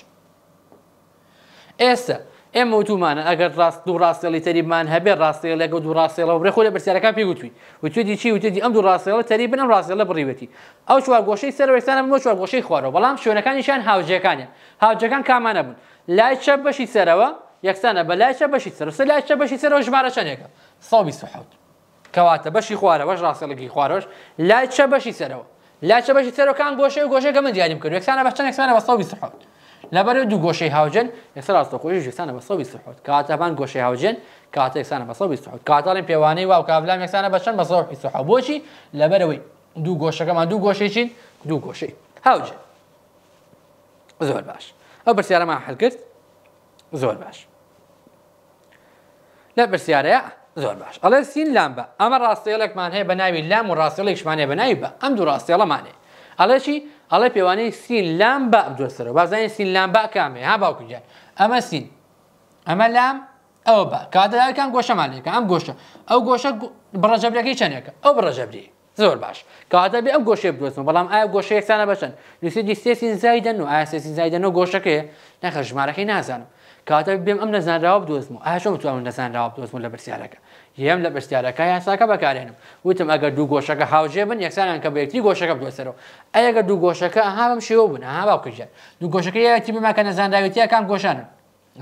[SPEAKER 1] ئێستا ئێمە وتومانە ئەگەر ڕاست دوو ڕاستێڵی تەریبمان هەبێ ڕاستێ لەگە دوو ڕاستێڵە و ڕێخۆ لە برسیارەکە پێ گوتوی وتودی چی وتدی ئەم دوو ڕاستێڵە تەریب بنم ڕاستێڵە بڕیوەتی ئەو چوار گۆشەی سەرەوەستانە بۆ چوار گۆشەی خوارەوە بەڵام شوێنەکانیشان هاوجەکانە هاوجەکان کامانە بوون لای چە بەشی سەرەوە یەکسانە بە لای چە بەشی سەر سە لای چە بەشی سەرەوە ژمارە چەندێکە ساویحوت کەواتە بەشی خوارەوەش ڕاستێڵگی خوارەوە لای چە بەشی سەرەوە لای چە بەشی سەرەکان گۆشەی گۆشەکە من دیاریم کرد یەکسانە بەچەند یەکسانە بە ساویحوت لەبەرە دوو گۆشەی هاوجن ئێستا ڕاستەخۆی ژێکسانە بە سەوی سحوت کاتەبان گۆشەی هاوجن کاتە ێکسانە بە سەوی سحوت کاتڵی پێوانەی و کاافلام ێکسانە بەچەند بە سەوی سحا بۆچی لەبەرەوەی دوو گۆشەکەمان دوو گۆشەی چین دوو گۆشەی هاوجن زۆر باش ئەو پرسیارەمان حل کرد زۆر باش لە پرسیارەیە زۆر باش ئەڵێ سین لام بە ئەمە ڕاستێڵێکمان هەیە بە ناوی لام و ڕاستێڵێکشمانێ بە ناوی بە ئەم دوو ڕاستێڵەمانێ ئەڵێکی ئەڵێ پێوانەیە سین لام با بدۆسەرەوە بازانانی سین لام با کامێ ها باوکجار ئەمە سین ئەمە لام ئەوە با کاتەکان گۆشەمانەکە ئەم گۆشە ئەو گۆشە بڕەجەبرەکەی چندێکە ئەو بڕەجەبری زۆر باش کاتە بێ ئەم گۆشێ بدۆستم بەڵام ئایا گۆشە یەکسانە بچن نووسی دیستێسین زایدەن و ئایا سێسین زایدەن و گۆشەکەی نەخە ژمارەکەی نازانم کاتە بێم ئەم نەزانراوە بدۆستم و ئاشۆم توان نەزانراوە بدۆستم لە برسیارەکە هێم لە بەستیارەکە یاساکە بەکارێنم وتم ئەگە دوو گۆشەکە هاوجێ بن یەکسانان کە بەیەکتی گۆشەکە بدۆسەرەوە ئەگە دوو گۆشەکە هاام شێوە بوون ها باوکژە دوو گۆشەکە یەتی بماکە نەزانداویتیە کام گۆشانم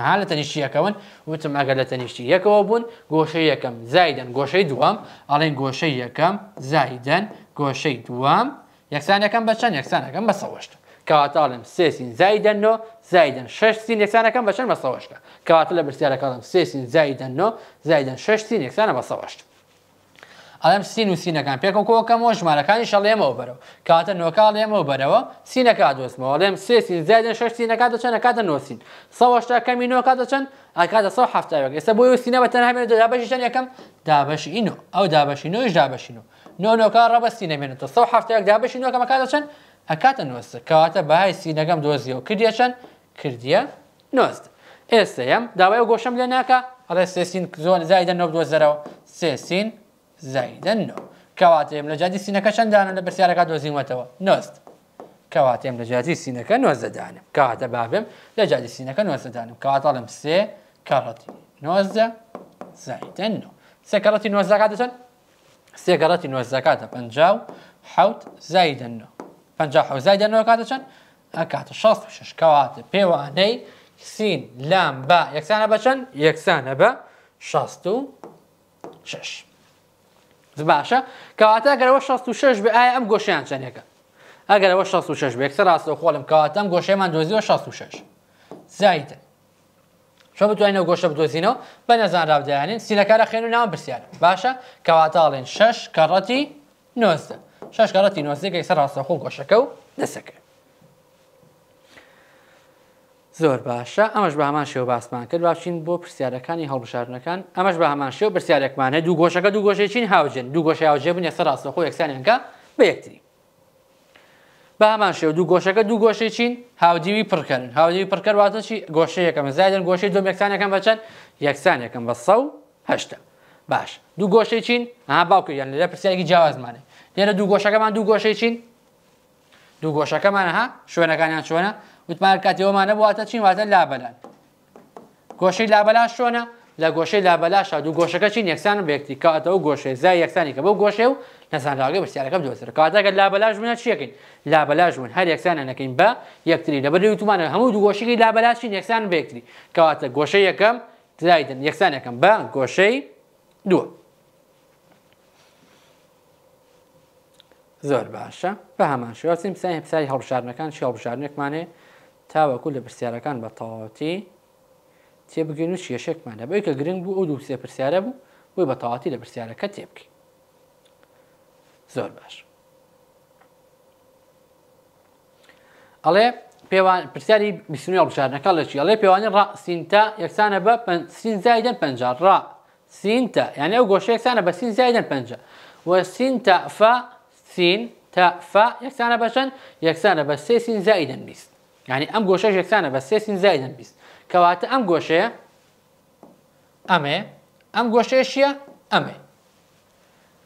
[SPEAKER 1] ها لە تەنیشتی یەکەون وتم ئەگەر لە تەنیشتی یەکەوە بوون گۆشەی یەکەم زایدەن گۆشەی دوام ئەڵێن گۆشەی یەکەم زایدەن گۆشەی دوام یەکسانەکەم بە چەند یەکسانەکەم بەسەوەشتم کاتاڵم سێسین زایدەنۆ زایدن شین یەکسانەکەم بەچەن بەسەوەشکە کەواتە لە برسیارەکەڵم سێسین زایدەنۆ زایدن شین یەکسانە بەسەوەشت. ئەم سین و سینەکان پێکم کۆکەمەوە ژمارەکانی شەڵێمەوە بەرەوە کاتە نۆکاڵێمەوە بەرەوە سینەکە دۆستمەوە لێم سێسین زیادن شش سینەکە دەچەنە کاتە نوۆسین سەوەشتا کەمی نۆکە دەچەن ئاکاتە سە هەفتاوێک ئێستا بۆی و سینە بە تەنهامێنێت دابەشیشان یەکەم دابەشینۆ ئەو دابەشینۆیش دابەشین و نۆ نۆکە ڕەبەستی نەمێنێتە سە هەفتەیەک دابەشینۆکەمەکە دەچەن ئەکاتە نوۆستە کەواتە بەهای سینەکەم دۆزیەوە کردیەچەند کردیە نۆست ئێستەیەم داوای و گۆشم لێ ناکە ئەڵێ سێسین زۆر زایدەن نەوە دۆزەرەوە سێسین زایدەن نەوە کەواتێم لە جادی سینەکە چەنددانە لە بەرسیارەکە دۆزیمەتەوە نوست کەواتێم لە جادی سینەکە نۆزدەدانم کاتە بابم لە جادی سینەکە نۆزدانم کاتەڵم سێ کەڕەتی نۆزدە زایدەن نەوە سێ کەڕەتی نۆزدەکاتەچەند سێ گەڕەتی نۆزدەکاتە پنج بنجاو حوت زايد نو پنج حوزای دەنەوە کاتە چەند ئەکاتە 6 شش کەواتە پێوانەی سین لام بە یەکسانە بە چەند یەکسانە بە 6 و شش باشە کەواتە ئەگەرەوە 66 بێ ئایا ئەم گۆشیان چەندێکە ئەگەرەوە 66 بێ یەکسە ڕاستە خۆڵم کەواتە ئەم گۆشەیمان دۆزیەوە 66 زایتە شە بتوانینەوە گۆشە بدۆزینەوە بە نەزان راودایانین سینەکارە خێن و ناوە پرسیارە باشە کەواتە ئاڵێن 6 کەڕەتی نۆزدە شش کارەتی نوازیەکە سەر ڕاستەخۆ گۆشەکە و دەسەکە. زۆر باشە ئەمەش بە هەمان شێو باسمان کرد باشین بۆ پرسیارەکانی هەڵبشارنەکان ئەمەش بە هەمان شێو پرسیارێکمانە دوو گۆشەکە دوو گۆشێکین هاوجن دوو گۆشە هاوجێ بنیە سەر ڕاستەخۆ یەکسانێنکە بە یەکتری. بە هەمان شێو دوو گۆشەکە دوو گۆشەی چین هاودیوی پڕکردن هاودیوی پڕکەواتەشی گۆشە یەکەم زایدن گۆشەی دوم یەکسانەکەم بچەند یەکسانەکەم بە سە هشتا باش دوو گۆشەی چین ها باوکە یان لە پرسیارێکی جیازمانێ لێرە دوو گۆشەکەمان دوو گۆشەی چین دوو گۆشەکەمانەها شوێنەکانیان شوێنە وتمان کاتیەوەمانە بواتە چین واتە لابلان گۆشەی لابلا شوێنە لە گۆشەی لابلاش دوو گۆشەکە چین یەکسان بێکتی کاتەوە گۆشەی زای یەکسانی کە بەو گۆشێ و نەسانراگە بەسیارەکەم دۆسر کاتەکە لابلاژ منە چیەکەین لابلاژون هەر یەکسانە نەکەین بە یەکتری لەبەر وتمانە هەموو دوو گۆشەکەی لابلاشین یەکسان بێکتی کەواتە گۆشەی یەکەم تدایدن یەکسان یەکەم بە گۆشەی دووە زۆر باشە بە هەمان شوەچین پسانی پسری هەڵبشارنەکان چی هەڵبشارنێکمانێ تاوەکو لە پرسیارەکان بە تەواوەتی تێبگەین و شیێشێکمان لەبێت کە گرنگ بوو ئەو دوو سێ پرسیارە بوو بۆی بە تەواتی لە پرسیارەکە تێبکی زۆر باش ئەڵێ پرسیاری بیسنی هەڵبشارنەکە لە چی ئەڵێ پێوانی ڕ سینتا یەکسانە بە سین زایدن پ ڕ سینتە یعنی ئەو گۆشە یەکسانە بە سین زایدن پ وە سینتە فە سین تا فا یەکسانە بەچەند یەکسانە بە سێسین زائیدەن بیست ینی ئەم گۆشەش یەکسانە بە سێسین زائیدەن بیست کەواتە ئەم گۆشەیە ئەمێ ئەم گۆشەیەشیە ئەمێ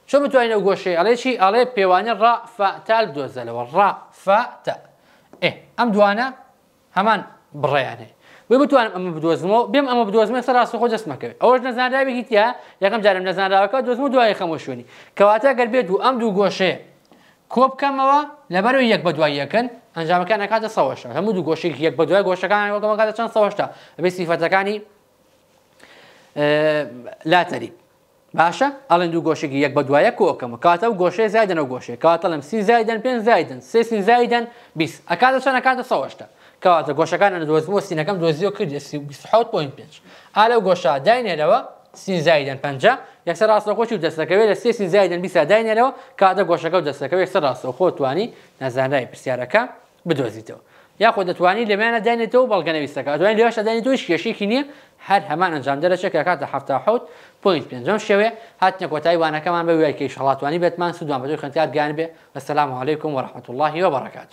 [SPEAKER 1] چۆن بتوانین ئەو گۆشەی ئەڵێکی ئەڵێ پێوانە ڕ فاتال دۆزەلەوە ڕ فاتە ئێ ئەم دوانە هەمان بڕیانێ بۆی بتوانم ئەمە بدۆزمەوە بێم ئەمە بدۆزمە سە ڕاست خۆ دەستمەکەوێت ئەوەش نەزانراوێکی تیا یەکەم جارم نەزانراوەکە دۆزم و دوای خەمە شوێنی کەواتە گەر بێت و ئەم دوو گۆشەیە کۆ بکەمەوە لەبەر و یەک بە دوای یەکەن ئەنجامەکان ئەکاتە سەوەشە هەموو دوو گۆشێک یەک بە دوای گۆشەکان وەگەمەکاتە چەند سەوەشتا بێ سیفەتەکانی لاتەری باشە ئەڵێن دوو گۆشێکی یەک بە دوایە کۆکەم کاتە و گۆشەی زایدن و گۆشێ کاتەڵم سی زایدن پێ زایدن سێسی زایدن بیست ئەکاتە چەند ئەکاتە سەوەشتە کەواتە گۆشەکان دۆزبوو سینەکەم دۆزیەوە کردی 5 ئالە گۆشە داینێرەوە سین زایدن پنج یەکسەر ڕاستەخۆشی و دەستەکەوێت لە سێ سین زایدن بیسا داینەرەوە کاتە گۆشەکە و دەستەکەوێت سەر ڕاستەوە خۆ توانی نەزانای پرسیارەکە بدۆزیتەوە یاخۆ دەتوانی لەمانە دانێتەوە بەڵگەنەویستەکە دوای لێشە دانی توش کێشێکی نییە هەر هەمان ئەنجام دەرەچێک کاتە ه پوینت پێنجم شێوێ هاتنە کۆتایی وانەکەمان بەوێککەی شڵاتوانی بێتمان سوودوان بەدوی خوندیات گیان بێ بە سەسلام عیکم وەرححمت اللهی وە بەڕکات.